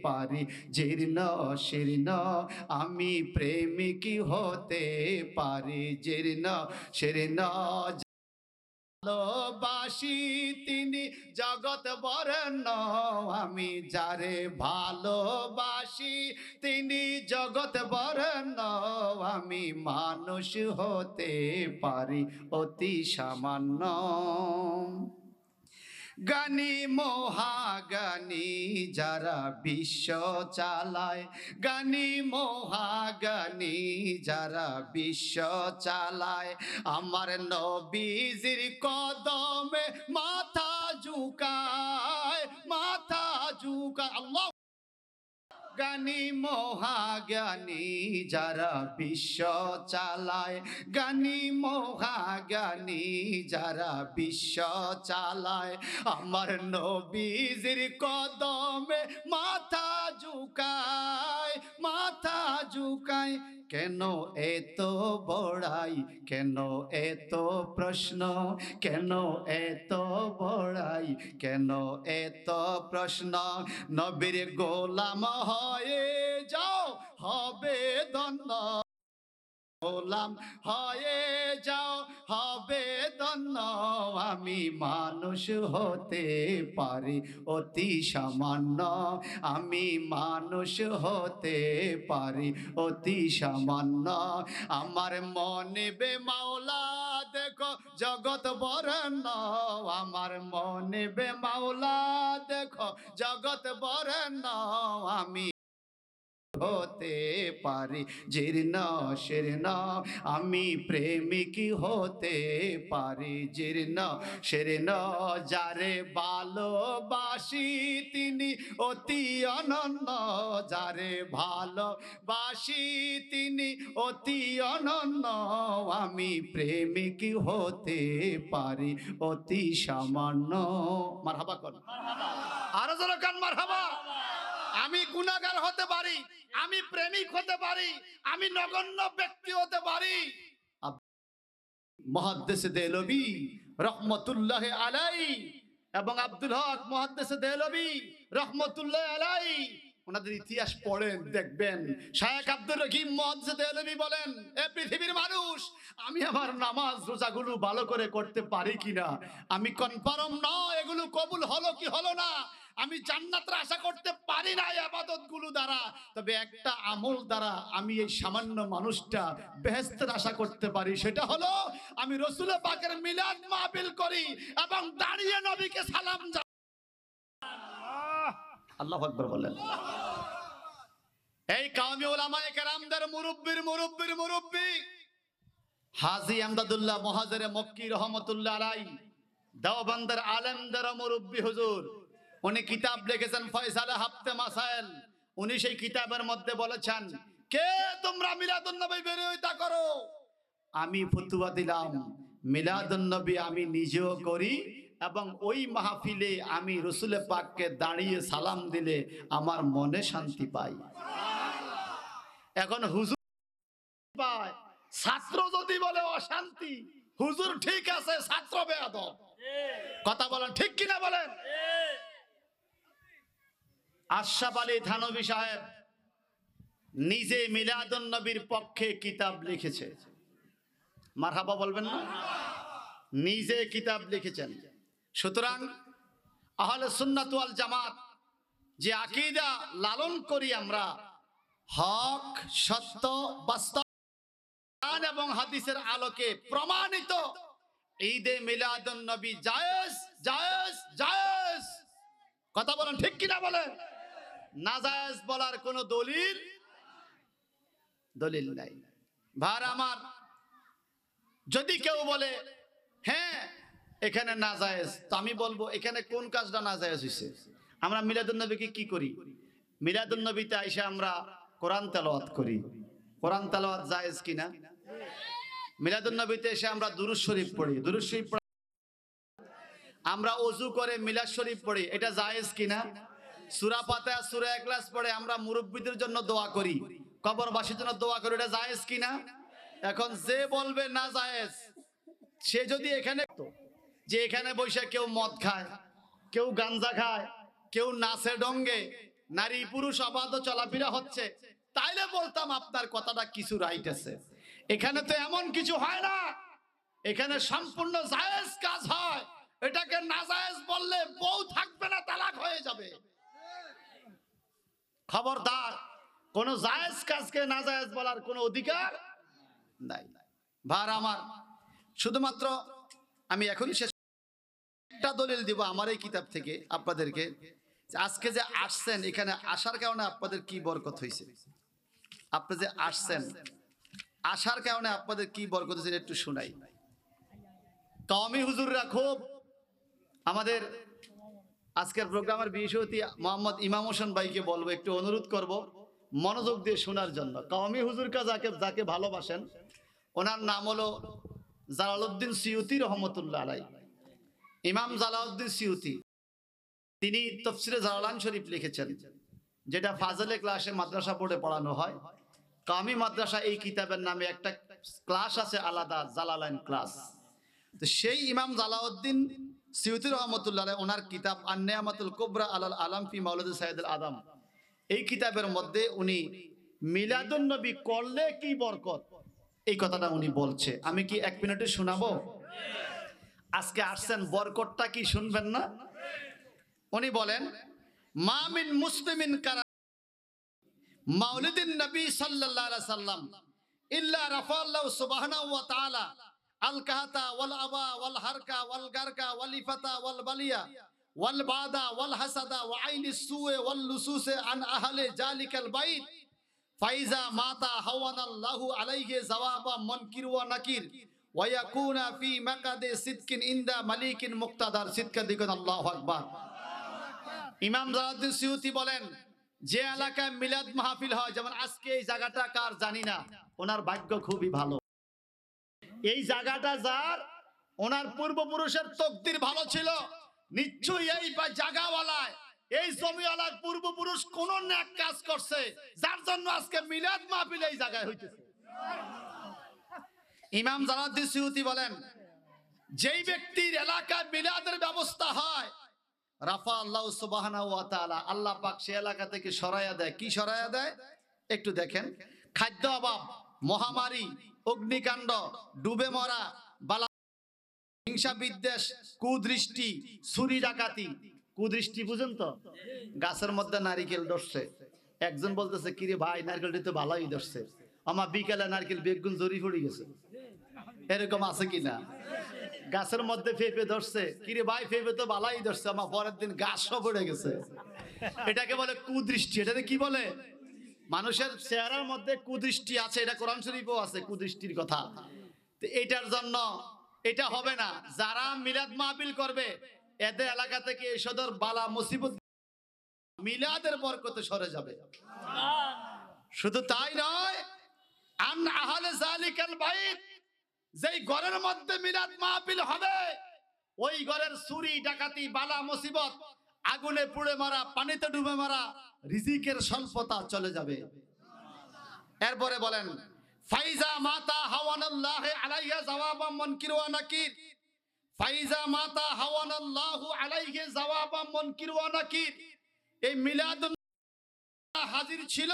পারি জীর্ণ শীর্ণ আমি প্রেমিক হতে পারি জীর্ণ শীর্ণ ভালোবাসি তিনি জগৎ বরণ আমি যারে ভালোবাসি তিনি জগৎ বরণ আমি মানুষ হতে পারি অতি সামান্য গানি মহাগানি যারা বিশ্ব চালায় গানি মহাগানি যারা বিশ্ব চালায় আমার নবীজির কদমে মাথা ঝুকায় মাথা ঝুকায় আল্লাহ জ্ঞানী মহাজ্ঞানী যারা বিশ্ব চালায় জ্ঞানী মহাজ্ঞানী যারা বিশ্ব চালায় আমার নবীজির কদমে মাথা ঝুকায় মাথা ঝুকায় কেন এত বড়াই কেন এত প্রশ্ন কেন এত বড়াই কেন এত প্রশ্ন নবীর গোলাম হয়ে যাও হবে ধন্য গোলাম হয়ে যাও হবে ধন্য আমি মানুষ হতে পারি অতি সামান্য আমি মানুষ হতে পারি অতি সামান্য আমার মনে বে মাওলা দেখো জগৎ বরণ আমার মনে বে মাওলা দেখো জগৎ বরণ আমি হতে পারি জীর্ণ শীর্ণ আমি প্রেমিক হতে পারি জীর্ণ শীর্ণ যারে ভালোবাসি তিনি অতি অনন্য যারে ভালোবাসি তিনি অতি অনন্য আমি প্রেমিক হতে পারি অতি সামান্য মারহাবা কর আরো জোরে কান মারহাবা আমি গুণাগার হতে পারি আমি প্রেমিক হতে পারি আমি নগণ্য ব্যক্তি হতে পারি মহাদ্দেশে দেলবি রহমতুল্লাহ আলাই এবং আব্দুল হক মহাদ্দেশে দেলবি রহমতুল্লাহ আলাই ওনাদের ইতিহাস পড়েন দেখবেন শায়েক আব্দুর রহিম মহাদ্দেশে দেলবি বলেন এ পৃথিবীর মানুষ আমি আমার নামাজ রোজাগুলো ভালো করে করতে পারি কিনা আমি কনফার্ম না এগুলো কবুল হলো কি হলো না আমি জান্নাতের আশা করতে পারি না এই গুলো দ্বারা তবে একটা আমল দ্বারা আমি এই সামান্য মানুষটা বেহেস্তের আশা করতে পারি সেটা হলো আমি রসুল পাকের মিলাদ মাহফিল করি এবং দাঁড়িয়ে নবীকে সালাম জানাই আল্লাহ আকবর বললেন এই কামি হাজি আমদাদুল্লাহ মহাজারে মক্কি রহমতুল্লাহ আলাই দেওবন্দের আলেমদের মুরব্বি হুজুর উনি কিতাব লিখেছেন ফয়সালে হাফতে মাসাইল উনি সেই কিতাবের মধ্যে বলেছেন কে তোমরা মিলাদুন্নবী বিরোধিতা করো আমি ফতুয়া দিলাম মিলাদুন্নবী আমি নিজেও করি এবং ওই মাহফিলে আমি রসুলে পাককে দাঁড়িয়ে সালাম দিলে আমার মনে শান্তি পাই এখন হুজুর পায় ছাত্র যদি বলে অশান্তি হুজুর ঠিক আছে ছাত্র বেয়াদ কথা বলেন ঠিক কিনা বলেন আশাফ আলী থানবি সাহেব নিজে মিলাদুন নবীর পক্ষে কিতাব লিখেছে মারহাবা বলবেন না নিজে কিতাব লিখেছেন সুতরাং আহলে সুন্নাতুয়াল জামাত যে আকিদা লালন করি আমরা হক সত্য বাস্তব এবং হাদিসের আলোকে প্রমাণিত ঈদে মিলাদুন নবী জায়েজ জায়েজ জায়েজ কথা বলেন ঠিক কিনা বলেন নাজায়জ বলার কোন দলিল দলিল নাই ভার আমার যদি কেউ বলে হ্যাঁ এখানে নাজায়জ তো আমি বলবো এখানে কোন কাজটা নাজায়জ হয়েছে আমরা নবীকে কি করি নবীতে আইসে আমরা কোরআন তেলাওয়াত করি কোরআন তেলাওয়াত জায়েজ কিনা নবীতে এসে আমরা দুরুজ শরীফ পড়ি দুরুজ শরীফ আমরা অজু করে মিলাদ শরীফ পড়ি এটা জায়েজ কিনা সুরা পাতা সুরা একলাস পরে আমরা মুরব্বীদের জন্য দোয়া করি কবর বাসীর জন্য দোয়া করি এটা জায়েজ কিনা এখন যে বলবে না জায়েজ সে যদি এখানে যে এখানে বসে কেউ মদ খায় কেউ গাঞ্জা খায় কেউ নাচে ডঙ্গে নারী পুরুষ অবাধ চলাফেরা হচ্ছে তাইলে বলতাম আপনার কথাটা কিছু রাইট আছে এখানে তো এমন কিছু হয় না এখানে সম্পূর্ণ জায়েজ কাজ হয় এটাকে নাজায়েজ বললে বউ থাকবে না তালাক হয়ে যাবে খবরদার কোন জায়েজ কাজকে না জায়েজ বলার কোনো অধিকার নাই ভার আমার শুধুমাত্র আমি এখনই শেষ একটা দলিল দিব আমার এই কিতাব থেকে আপনাদেরকে আজকে যে আসছেন এখানে আসার কারণে আপনাদের কি বরকত হয়েছে আপনি যে আসছেন আসার কারণে আপনাদের কি বরকত হয়েছে একটু শুনাই কওমি হুজুররা খুব আমাদের আজকের প্রোগ্রামের বিষয়টি মোহাম্মদ ইমাম হোসেন ভাইকে বলবো একটু অনুরোধ করব মনোযোগ দিয়ে শোনার জন্য কাওয়ামি হুজুরকা যাকে যাকে ভালোবাসেন ওনার নাম হলো জালালউদ্দিন সিউতি রহমতুল্লাহ আলাই ইমাম জালাউদ্দিন সিউতি তিনি তফসিরে জালালান শরীফ লিখেছেন যেটা ফাজলে ক্লাসে মাদ্রাসা বোর্ডে পড়ানো হয় কামি মাদ্রাসা এই কিতাবের নামে একটা ক্লাস আছে আলাদা জালালাইন ক্লাস তো সেই ইমাম জালাউদ্দিন সিউতি রহমতুল্লাহ ওনার কিতাব আন্নেয়ামাতুল কোবরা আলাল আলাম ফি মাউলুদ সাইদুল আদম এই কিতাবের মধ্যে উনি মিলাদুল নবী করলে কি বরকত এই কথাটা উনি বলছে আমি কি এক মিনিটে শোনাবো আজকে আসছেন বরকতটা কি শুনবেন না উনি বলেন মামিন মুসলিমিন কারা মাউলিদিন নবী সাল্লাল্লাহু আলাইহি সাল্লাম ইল্লা রাফা আল্লাহ সুবহানাহু ওয়া তাআলা আল কাহাতা ওয়াল আবা ওয়াল হারকা ওয়াল গারকা ওয়াল ইফাতা ওয়াল বালিয়া ওয়াল বাদা ওয়াল হাসাদা ওয়া আইনি সুয়ে ওয়াল লুসুসে আন আহলে জালিকাল বাইত ফাইজা মাতা হাওয়ানাল্লাহু আলাইহি জাওয়াবা মুনকির ওয়া নাকির ওয়া ইয়াকুনা ফি মাকাদে সিদকিন ইনদা মালিকিন মুক্তাদার সিদকা দিকুন আল্লাহু আকবার ইমাম জালালউদ্দিন সিউতি বলেন যে এলাকায় মিলাদ মাহফিল হয় যেমন আজকে এই জায়গাটা কার জানি না ওনার ভাগ্য খুবই ভালো এই জায়গাটা যার ওনার পূর্বপুরুষের তকদির ভালো ছিল নিশ্চয়ই এই জায়গাওয়ালায় এই জমিওয়ালার পূর্বপুরুষ কোন ন্যাক কাজ করছে যার জন্য আজকে মিলাদ মাহফিল এই জায়গায় হইতেছে ইমাম জালাদ্দিন সিউতি বলেন যেই ব্যক্তির এলাকায় মিলাদের ব্যবস্থা হয় রাফা আল্লাহ সুবাহানা ওয়া তাআলা আল্লাহ পাক সে এলাকা থেকে সরায়া দেয় কি সরায়া দেয় একটু দেখেন খাদ্য অভাব মহামারী অগ্নিকাণ্ড ডুবে মরা বালা হিংসা বিদ্বেষ কুদৃষ্টি ছুরি ডাকাতি কুদৃষ্টি বুঝেন তো গাছের মধ্যে নারিকেল ধরছে একজন বলতেছে কিরে ভাই নারকেলটি তো ভালোই ধরছে আমার বিকালে নারকেল বেগুন জড়ি পড়ে গেছে এরকম আছে কিনা গাছের মধ্যে ফেপে ধরছে কিরে ভাই ফেপে তো ভালোই ধরছে আমার পরের দিন গাছও পড়ে গেছে এটাকে বলে কুদৃষ্টি এটাকে কি বলে মানুষের চেহারার মধ্যে কুদৃষ্টি আছে এটা কোরআন শরীফও আছে কুদৃষ্টির কথা এটার জন্য এটা হবে না যারা মিলাদ মাহবিল করবে এদের এলাকা থেকে সদর বালা মুসিবত মিলাদের বরকতে সরে যাবে শুধু তাই নয় আন যেই ঘরের মধ্যে মিলাদ মাহবিল হবে ওই ঘরের চুরি ডাকাতি বালা মুসিবত আগুনে পুড়ে মারা পানিতে ডুবে মারা রিজিকের স্বল্পতা চলে যাবে এরপরে বলেন ফাইজা মাতা হাওয়ানাল্লাহ আলাইহা জাওয়াবাম নাকির ফাইজা মাতা আলাইহি জাওয়াবাম মুনকির নাকির এই মিলাদ হাজির ছিল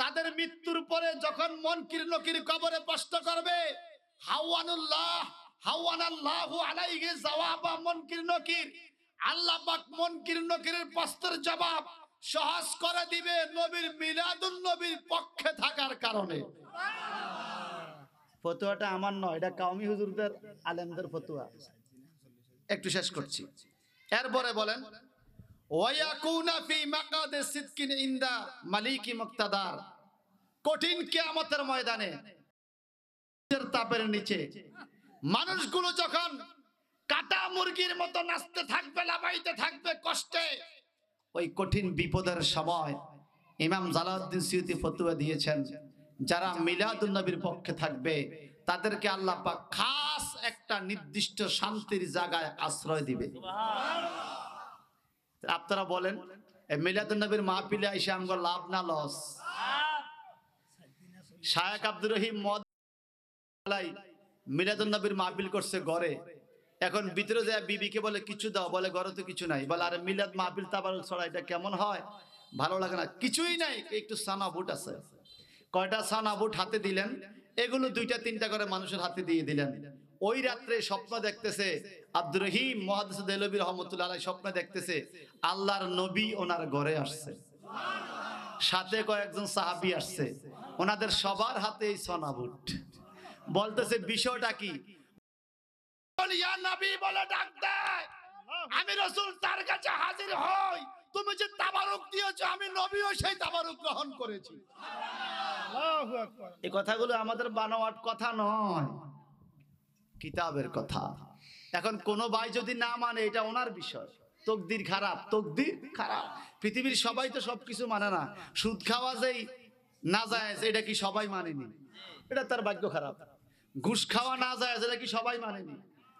তাদের মৃত্যুর পরে যখন মনকির নকির কবরে প্রশ্ন করবে হাওয়ানুল্লাহ হাওয়ানাল্লাহু আলাইহি জাওয়াবাম মুনকির নকির আল্লাহ পাক মনকির নকিরের প্রশ্নের জবাব সহজ করে দিবে নবীর মিলাদুল নবীর পক্ষে থাকার কারণে ফতুয়াটা আমার নয় এটা কাউমি হুজুরদের আলেমদের ফতুয়া একটু শেষ করছি এরপরে বলেন ওয়াকুনা ফি মাকাদে সিদকিন ইন্দা মালিকি মুক্তাদার কঠিন কিয়ামতের ময়দানে তাপের নিচে মানুষগুলো যখন কাটা মুরগির মতো নাচতে থাকবে লাভাইতে থাকবে কষ্টে ওই কঠিন বিপদের সময় ইমাম জালাউদ্দিন সিউতি ফতুয়া দিয়েছেন যারা মিলাদুল নবীর পক্ষে থাকবে তাদেরকে আল্লাহ পাক খাস একটা নির্দিষ্ট শান্তির জায়গায় আশ্রয় দিবে আপনারা বলেন মিলাদুল নবীর মাহপিলে আইসে আমার লাভ না লস শায়েক আব্দুর রহিম মদ মিলাদুল নবীর মাহপিল করছে গড়ে এখন ভিতরে যায় বিবিকে বলে কিছু দাও বলে ঘরে তো কিছু নাই বলে আরে মিলাদ মাহফিল তাবার ছড়া এটা কেমন হয় ভালো লাগে না কিছুই নাই একটু সানা বুট আছে কয়টা সানা বুট হাতে দিলেন এগুলো দুইটা তিনটা করে মানুষের হাতে দিয়ে দিলেন ওই রাত্রে স্বপ্ন দেখতেছে আব্দুর রহিম মহাদিস রহমতুল্লাহ স্বপ্ন দেখতেছে আল্লাহর নবী ওনার ঘরে আসছে সাথে কয়েকজন সাহাবি আসছে ওনাদের সবার হাতে এই সনাবুট বলতেছে বিষয়টা কি আমি রসুল তার কাছে হাজির হই তুমি যে তাবারুক দিয়েছো আমি নবীও সেই তাবারুক গ্রহণ করেছি এই কথাগুলো আমাদের বানোয়াট কথা নয় কিতাবের কথা এখন কোনো ভাই যদি না মানে এটা ওনার বিষয় তকদির খারাপ তকদির খারাপ পৃথিবীর সবাই তো সব কিছু মানে না সুদ খাওয়া যেই না যায় এটা কি সবাই মানেনি এটা তার ভাগ্য খারাপ ঘুষ খাওয়া না যায় এটা কি সবাই মানেনি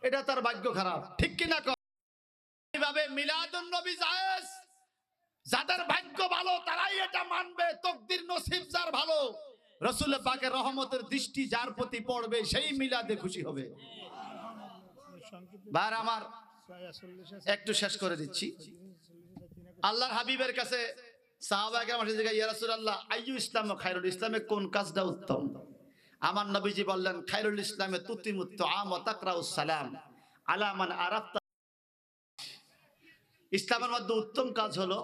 এটা তার ভাগ্য খারাপ ঠিক কিনা কিভাবে মিলাদুন নবী জায়েজ যাদের ভাগ্য ভালো তারাই এটা মানবে তকদির নসিব যার ভালো রসুল পাকের রহমতের দৃষ্টি যার প্রতি পড়বে সেই মিলাদে খুশি হবে বার আমার একটু শেষ করে দিচ্ছি আল্লাহর হাবিবের কাছে সাহাবাহাম ইয়া রাসূলুল্লাহ আইয়ু ইসলাম খায়রুল ইসলামে কোন কাজটা উত্তম আমার নবীজি বললেন খাইরুল ইসলামে তুতিমুত্ত আম আলামান আরাফতা ইসলামের মধ্যে উত্তম কাজ হলো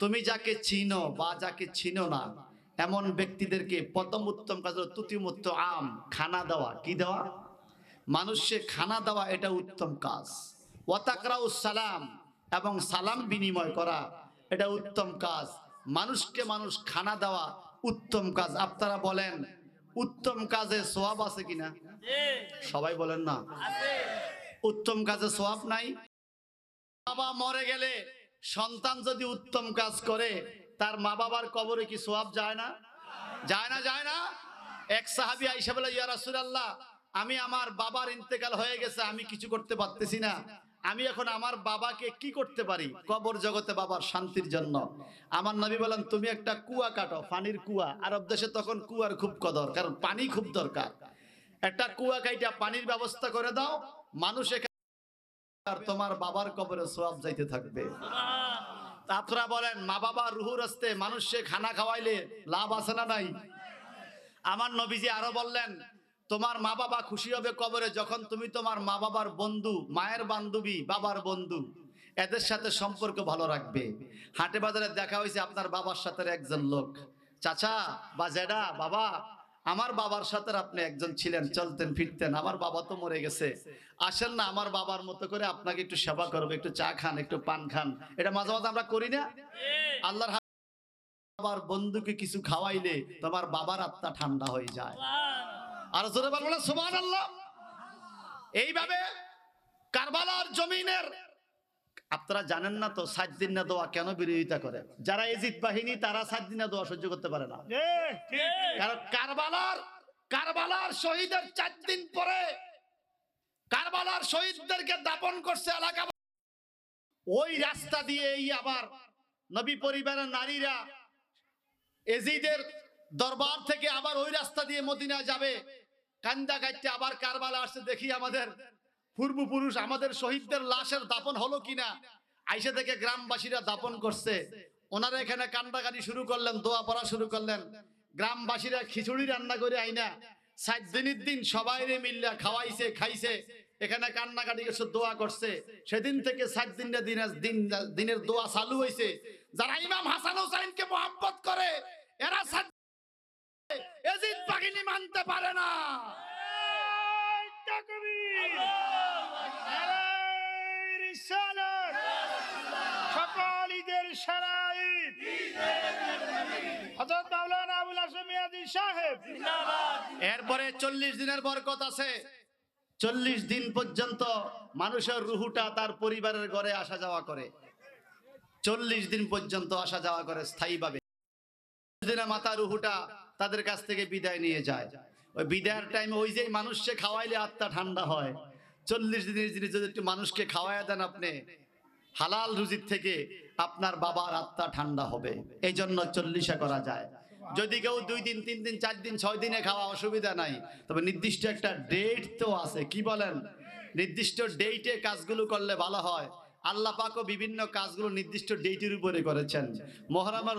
তুমি যাকে চিনো বা যাকে চিনো না এমন ব্যক্তিদেরকে প্রথম উত্তম কাজ হলো তুতিমুত্ত আম খানা দেওয়া কি দেওয়া মানুষকে খানা দেওয়া এটা উত্তম কাজ ওয়াতাকরাউ সালাম এবং সালাম বিনিময় করা এটা উত্তম কাজ মানুষকে মানুষ খানা দেওয়া উত্তম কাজ আপনারা বলেন উত্তম কাজে সোয়াব আছে কিনা সবাই বলেন না উত্তম কাজে সোয়াব নাই বাবা মরে গেলে সন্তান যদি উত্তম কাজ করে তার মা বাবার কবরে কি সোয়াব যায় না যায় না যায় না এক সাহাবি আইসা বলে ইয়া রাসুলাল্লাহ আমি আমার বাবার ইন্তেকাল হয়ে গেছে আমি কিছু করতে পারতেছি না আমি এখন আমার বাবাকে কি করতে পারি কবর জগতে বাবার শান্তির জন্য আমার নবী বলেন তুমি একটা কুয়া কাটো পানির কুয়া আরব দেশে তখন কুয়ার খুব কদর কারণ পানি খুব দরকার একটা কুয়া কাইটা পানির ব্যবস্থা করে দাও মানুষ আর তোমার বাবার কবরে সোয়াব যাইতে থাকবে তাপরা বলেন মা বাবা রুহুর আসতে মানুষে খানা খাওয়াইলে লাভ আছে না নাই আমার নবীজি আরো বললেন তোমার মা বাবা খুশি হবে কবরে যখন তুমি তোমার মা বাবার বন্ধু মায়ের বান্ধবী বাবার বন্ধু এদের সাথে সম্পর্ক ভালো রাখবে হাটে বাজারে দেখা হয়েছে আপনার বাবার সাথে একজন লোক চাচা বা জেডা বাবা আমার বাবার সাথে আপনি একজন ছিলেন চলতেন ফিরতেন আমার বাবা তো মরে গেছে আসেন না আমার বাবার মতো করে আপনাকে একটু সেবা করবে একটু চা খান একটু পান খান এটা মাঝে মাঝে আমরা করি না আল্লাহর বাবার বন্ধুকে কিছু খাওয়াইলে তোমার বাবার আত্মা ঠান্ডা হয়ে যায় আর জোরে বলবো না সুমান আল্লাহ এইভাবে কারবালার জমিনের আপনারা জানেন না তো সাত দিন না দোয়া কেন বিরোধিতা করে যারা এজিত বাহিনী তারা সাত দিন না দোয়া সহ্য করতে পারে না কারণ কারবালার কারবালার শহীদের চার দিন পরে কারবালার শহীদদেরকে দাপন করছে এলাকা ওই রাস্তা দিয়ে এই আবার নবী পরিবারের নারীরা এজিদের দরবার থেকে আবার ওই রাস্তা দিয়ে মদিনা যাবে কান্দা গাইতে আবার কারবালা আসছে দেখি আমাদের পূর্বপুরুষ আমাদের শহীদদের লাশের দাপন হলো কিনা আইসে থেকে গ্রামবাসীরা দাপন করছে ওনারা এখানে কান্দাকাটি শুরু করলেন দোয়া পড়া শুরু করলেন গ্রামবাসীরা খিচুড়ি রান্না করে আইনা সাত দিনের দিন সবাই রে মিল্লা খাওয়াইছে খাইছে এখানে কান্নাকাটি করছে দোয়া করছে সেদিন থেকে সাত দিনটা দিন দিন দিনের দোয়া চালু হয়েছে যারা ইমাম হাসান হোসাইনকে মোহাম্মত করে এরা এজিদ বাহিনী মানতে পারে না এরপরে চল্লিশ দিনের বরকত আছে চল্লিশ দিন পর্যন্ত মানুষের রুহুটা তার পরিবারের ঘরে আসা যাওয়া করে চল্লিশ দিন পর্যন্ত আসা যাওয়া করে স্থায়ী ভাবে মাথা রুহুটা তাদের কাছ থেকে বিদায় নিয়ে যায় ওই বিদায়ের টাইমে ওই যে মানুষকে খাওয়াইলে আত্মা ঠান্ডা হয় চল্লিশ দিনের জিনিস যদি একটু মানুষকে খাওয়াই দেন আপনি হালাল রুজির থেকে আপনার বাবার আত্মা ঠান্ডা হবে এই জন্য চল্লিশে করা যায় যদি কেউ দুই দিন তিন দিন চার দিন ছয় দিনে খাওয়া অসুবিধা নাই তবে নির্দিষ্ট একটা ডেট তো আছে কি বলেন নির্দিষ্ট ডেটে কাজগুলো করলে ভালো হয় আল্লাহ পাকও বিভিন্ন কাজগুলো নির্দিষ্ট ডেটের উপরে করেছেন মহরমার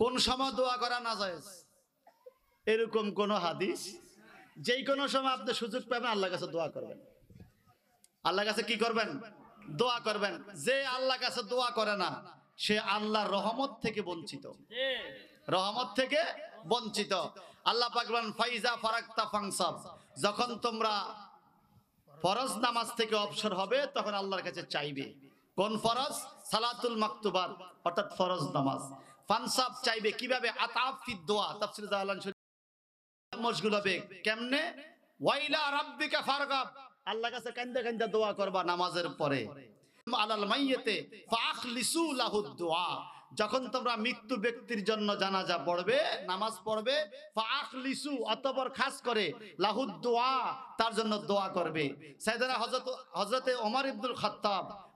কোন সময় দোয়া করা না যায় এরকম কোন হাদিস যে কোনো সময় আপনি সুযোগ পাবেন আল্লাহ কাছে দোয়া করবেন আল্লাহ কাছে কি করবেন দোয়া করবেন যে আল্লাহ কাছে দোয়া করে না সে আল্লাহ রহমত থেকে বঞ্চিত রহমত থেকে বঞ্চিত আল্লাহ পাকবান ফাইজা ফারাক্তা ফাংসাব যখন তোমরা ফরজ নামাজ থেকে অবসর হবে তখন আল্লাহর কাছে চাইবে কোন ফরজ সালাতুল মাকতুবার অর্থাৎ ফরজ নামাজ ফানসাব চাইবে কিভাবে কেমনে আল্লাহ কাছে কান্দা কান্দা দোয়া করবা নামাজের পরে যখন তোমরা মৃত্যু ব্যক্তির জন্য জানাজা পড়বে নামাজ পড়বে ফাখলিসু খাস করে লাহুদ দোয়া তার জন্য দোয়া করবে সাইদানা হজরত হজরতে ওমর ইবনুল খতাব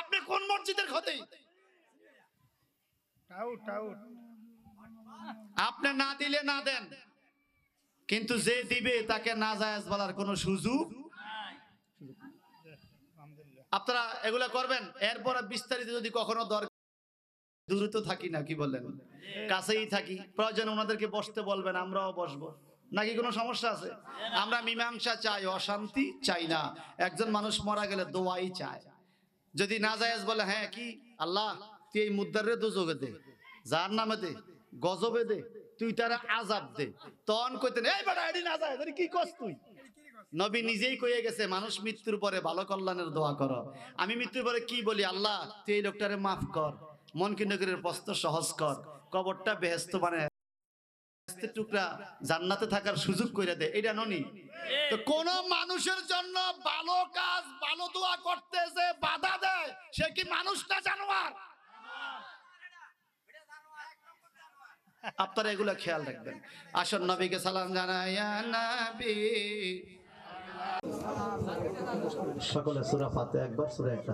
আপনি কোন মসজিদের ক্ষতি আপনি না দিলে না দেন কিন্তু যে দিবে তাকে না জায়াজ বলার কোনো সুযোগ আপনারা এগুলা করবেন এরপর বিস্তারিত যদি কখনো দরকার দূরত থাকি না কি বলেন কাছেই থাকি প্রয়োজন ওনাদেরকে বসতে বলবেন আমরাও বসবো নাকি কোনো সমস্যা আছে আমরা মীমাংসা চাই অশান্তি চাই না একজন মানুষ মরা গেলে দোয়াই চায় যদি না যায় বলে হ্যাঁ কি আল্লাহ তুই এই মুদ্দারে দুযোগে দে যার নামে দে গজবে দে তুই তারা আজাব দে তন কইতেন এই বেটা এডি না যায় কি কস তুই নবী নিজেই কয়ে গেছে মানুষ মৃত্যুর পরে ভালো কল্যাণের দোয়া কর আমি মৃত্যুর পরে কি বলি আল্লাহ তুই এই লোকটারে মাফ কর মন কিনগরের প্রস্ত সহজ কর কবরটা বেহেস্ত বানায় বেহেস্তের টুকরা জান্নাতে থাকার সুযোগ করে দেয় এটা ননি কোন মানুষের জন্য ভালো কাজ ভালো দোয়া করতে যে বাধা দেয় সে কি মানুষ না জানোয়ার আপনারা এগুলো খেয়াল রাখবেন আসল নবীকে সালাম জানাই নবী সকলে সুরা ফাতে একবার সুরা এক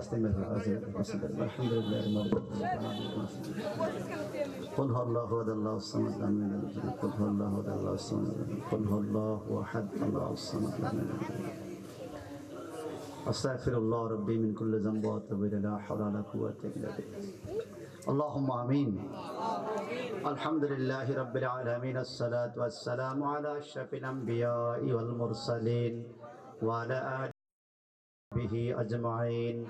আলহামদুলিল্লাহ أستغفر الله ربي من كل ذنب وأتوب لا حول ولا قوة إلا بالله اللهم آمين الحمد لله رب العالمين الصلاة والسلام على أشرف الأنبياء والمرسلين وعلى آله به أجمعين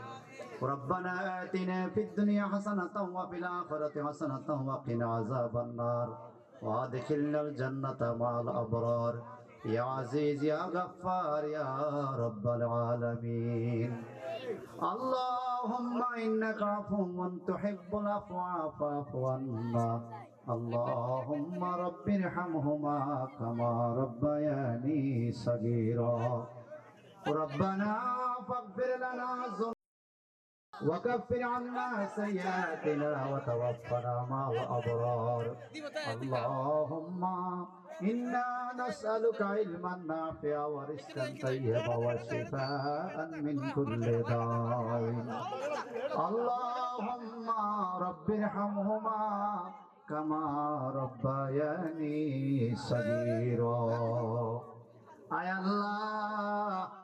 ربنا آتنا في الدنيا حسنة وفي الآخرة حسنة وقنا عذاب النار وادخلنا الجنة مع الأبرار يا عزيز يا غفار يا رب العالمين اللهم إنك عفو تحب العفو فاعف عنا اللهم رب ارحمهما كما ربياني صغيرا ربنا فاغفر لنا ذنوبنا وكفر عنا سيئاتنا وتوفنا مع الأبرار اللهم إنا نسألك علما نافعا ورزقا طيبا وشفاء من كل داء اللهم رب ارحمهما كما ربياني صغيرا أي الله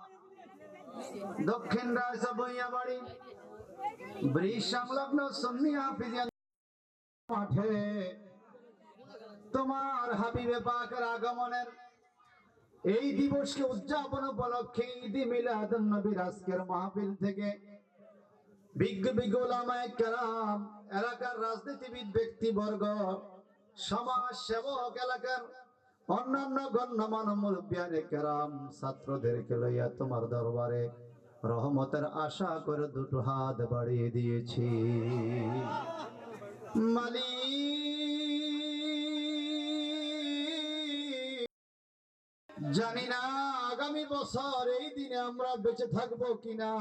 দক্ষিণ রায় বইয়া বাড়ি ব্রিজ সংলগ্ন সন্নি মাঠে তোমার হাবিবে পাকের আগমনের এই দিবসকে উদযাপন উপলক্ষে ঈদি মিলাদ নবীর আজকের মাহফিল থেকে বিজ্ঞ বিজ্ঞলামায় কেরাম এলাকার রাজনীতিবিদ ব্যক্তিবর্গ সমাজ সেবক এলাকার অন্যান্য গণ্যমান্য মুরব্বিয়ানে কেরাম ছাত্রদেরকে লইয়া তোমার দরবারে রহমতের আশা করে দুটো হাত বাড়িয়ে দিয়েছি মালি জানি না আগামী বছর এই দিনে আমরা বেঁচে থাকবো কিনা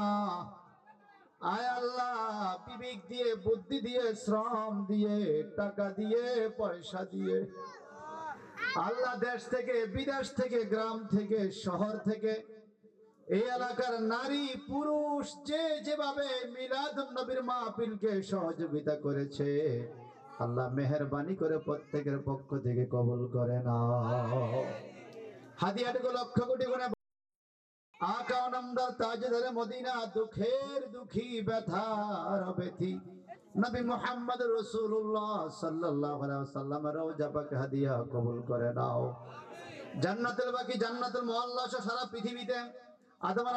আয় আল্লাহ বিবেক দিয়ে বুদ্ধি দিয়ে শ্রম দিয়ে টাকা দিয়ে পয়সা দিয়ে আল্লাহ দেশ থেকে বিদেশ থেকে গ্রাম থেকে শহর থেকে এই এলাকার নারী পুরুষ যে যেভাবে মিলাদ নবীর মাহফিলকে সহযোগিতা করেছে আল্লাহ মেহরবানি করে প্রত্যেকের পক্ষ থেকে কবল করে না হাতিয়াটকে লক্ষ কোটি গুণে দুঃখের দুঃখী নবী মোহাম্মদ রসুল্লাহ হাদিয়া কবুল করে নাও জান্নাতুল বাকি জান্নাতুল মুআল্লাহ সারা পৃথিবীতে আদম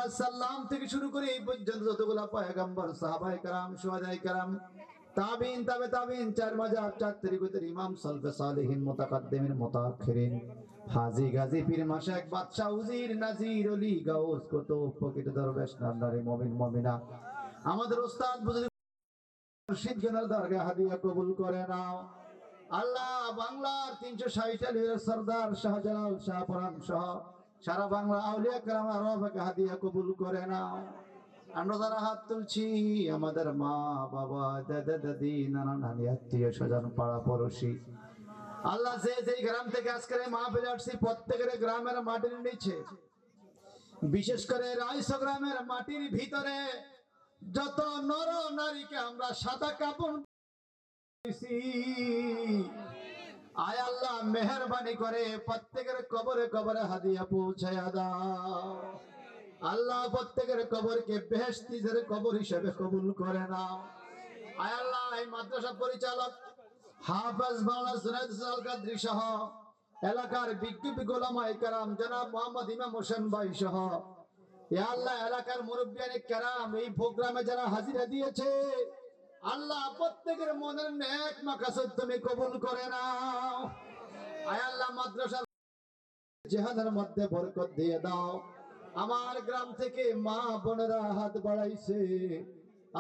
থেকে শুরু করে এই পর্যন্ত যতগুলো সাহাবাই কারাম কারাম তাবিন তাবে তাবিন চার চার তরিকতের ইমাম সালেহীন মোতাকাদ্দেমের হাজি পীর উজির নাজির অলি গাউস কত পকেট দরবেশ নান্দারে মমিন মমিনা আমাদের ওস্তাদ বুঝলি দরগা হাদিয়া কবুল করে নাও আল্লাহ বাংলার তিনশো ষাট সর্দার শাহজালাল শাহপুরান সহ সারা বাংলা আউলিয়া কালাম আরবাকে হাদিয়া কবুল করে না আমরা যারা হাত তুলছি আমাদের মা বাবা দাদা দাদি নানা নানি আত্মীয় স্বজন পাড়া পড়োশি আল্লাহ যে যে গ্রাম থেকে আজকে মা ফেলে আসছি প্রত্যেকের গ্রামের মাটির নিচে বিশেষ করে রাইস গ্রামের মাটির ভিতরে যত নর নারীকে আমরা সাদা কাপড় আয় আল্লাহ মেহরবানি করে প্রত্যেকের কবরে কবরে হাদিয়া পৌঁছায় দাও আল্লাহ প্রত্যেকের কবরকে বেহস্তিদের কবর হিসেবে কবুল করে নাও আয় আল্লাহ এই মাদ্রাসা পরিচালক এলাকার বিজ্ঞ গোলামাই কারাম জনাব মোহাম্মদ ইমাম হোসেন ভাই সহ আল্লাহ এলাকার কারাম এই প্রোগ্রামে যারা হাজিরা দিয়েছে আল্লাহ প্রত্যেকের মনের ন্যাক মাকাসদ তুমি কবুল করে নাও আয় আল্লাহ মাদ্রাসা জেহাদের মধ্যে বরকত দিয়ে দাও আমার গ্রাম থেকে মা বোনেরা হাত বাড়াইছে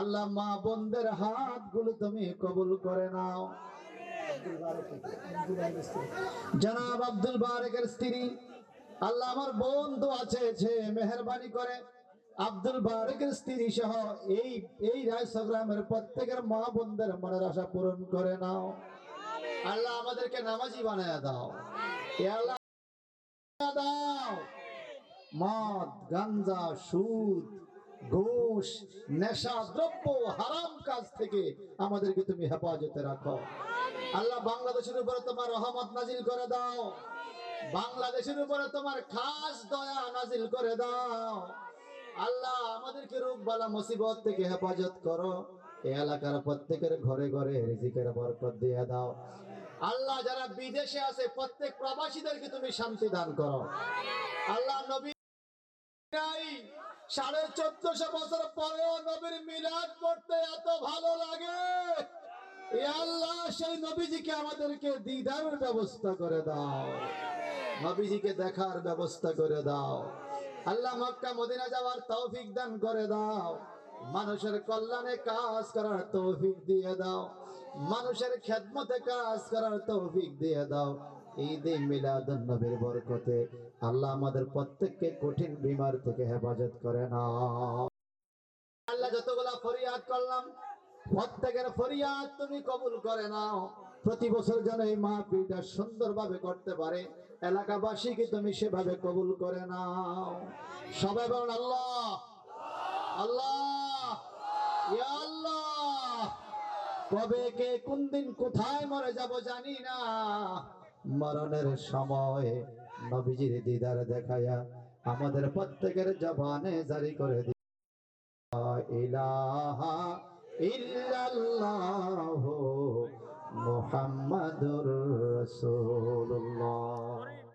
আল্লাহ মা বোনদের হাত গুলো তুমি কবুল করে নাও জনাব আব্দুল বারেকের স্ত্রী আল্লাহ আমার বোন তো আছে মেহরবানি করে আব্দুল বারেকের স্ত্রী সহ এই এই রায়সগ্রামের প্রত্যেকের মা বন্ধের মনের আশা পূরণ করে নাও আল্লাহ আমাদেরকে নামাজি বানায় দাও দাও মদ গাঞ্জা সুদ নেশা দ্রব্য হারাম কাজ থেকে আমাদেরকে তুমি হেফাজতে রাখো আল্লাহ বাংলাদেশের উপরে তোমার রহমত নাজিল করে দাও বাংলাদেশের উপরে তোমার খাস দয়া নাজিল করে দাও আল্লাহ আমাদেরকে রোগ বালা মুসিবত থেকে হেফাজত করো এই এলাকার প্রত্যেকের ঘরে ঘরে রিজিকের বরকত দিয়ে দাও আল্লাহ যারা বিদেশে আছে প্রত্যেক প্রবাসীদেরকে তুমি শান্তি দান করো আল্লাহ নবী সাড়ে চোদ্দশো বছর পরেও নবীর মিলাদ করতে এত ভালো লাগে আল্লাহ সেই নবীজিকে আমাদেরকে দিদারের ব্যবস্থা করে দাও নবীজিকে দেখার ব্যবস্থা করে দাও আল্লাহ মক্কা মদিনা যাওয়ার তৌফিক দান করে দাও মানুষের কল্যাণে কাজ করার তৌফিক দিয়ে দাও মানুষের খেদমতে কাজ করার তৌফিক দিয়ে দাও ঈদে মিলাদুন নবীর বরকতে আল্লাহ আমাদের প্রত্যেককে কঠিন বিমার থেকে হেফাজত করে না আল্লাহ যতগুলা ফরিয়াদ করলাম প্রত্যেকের ফরিয়াদ তুমি কবুল করে নাও প্রতি বছর যেন এই মাহফিলটা সুন্দরভাবে করতে পারে এলাকাবাসীকে তুমি সেভাবে কবুল করে নাও সবাই বলুন আল্লাহ আল্লাহ আল্লাহ কবে কে কোন দিন কোথায় মরে যাব জানি না মরণের সময় নবীজির দিদার দেখায়া আমাদের প্রত্যেকের জবানে জারি করে দি ইলাহা ইল্লাল্লাহ মুহাম্মাদুর রাসূলুল্লাহ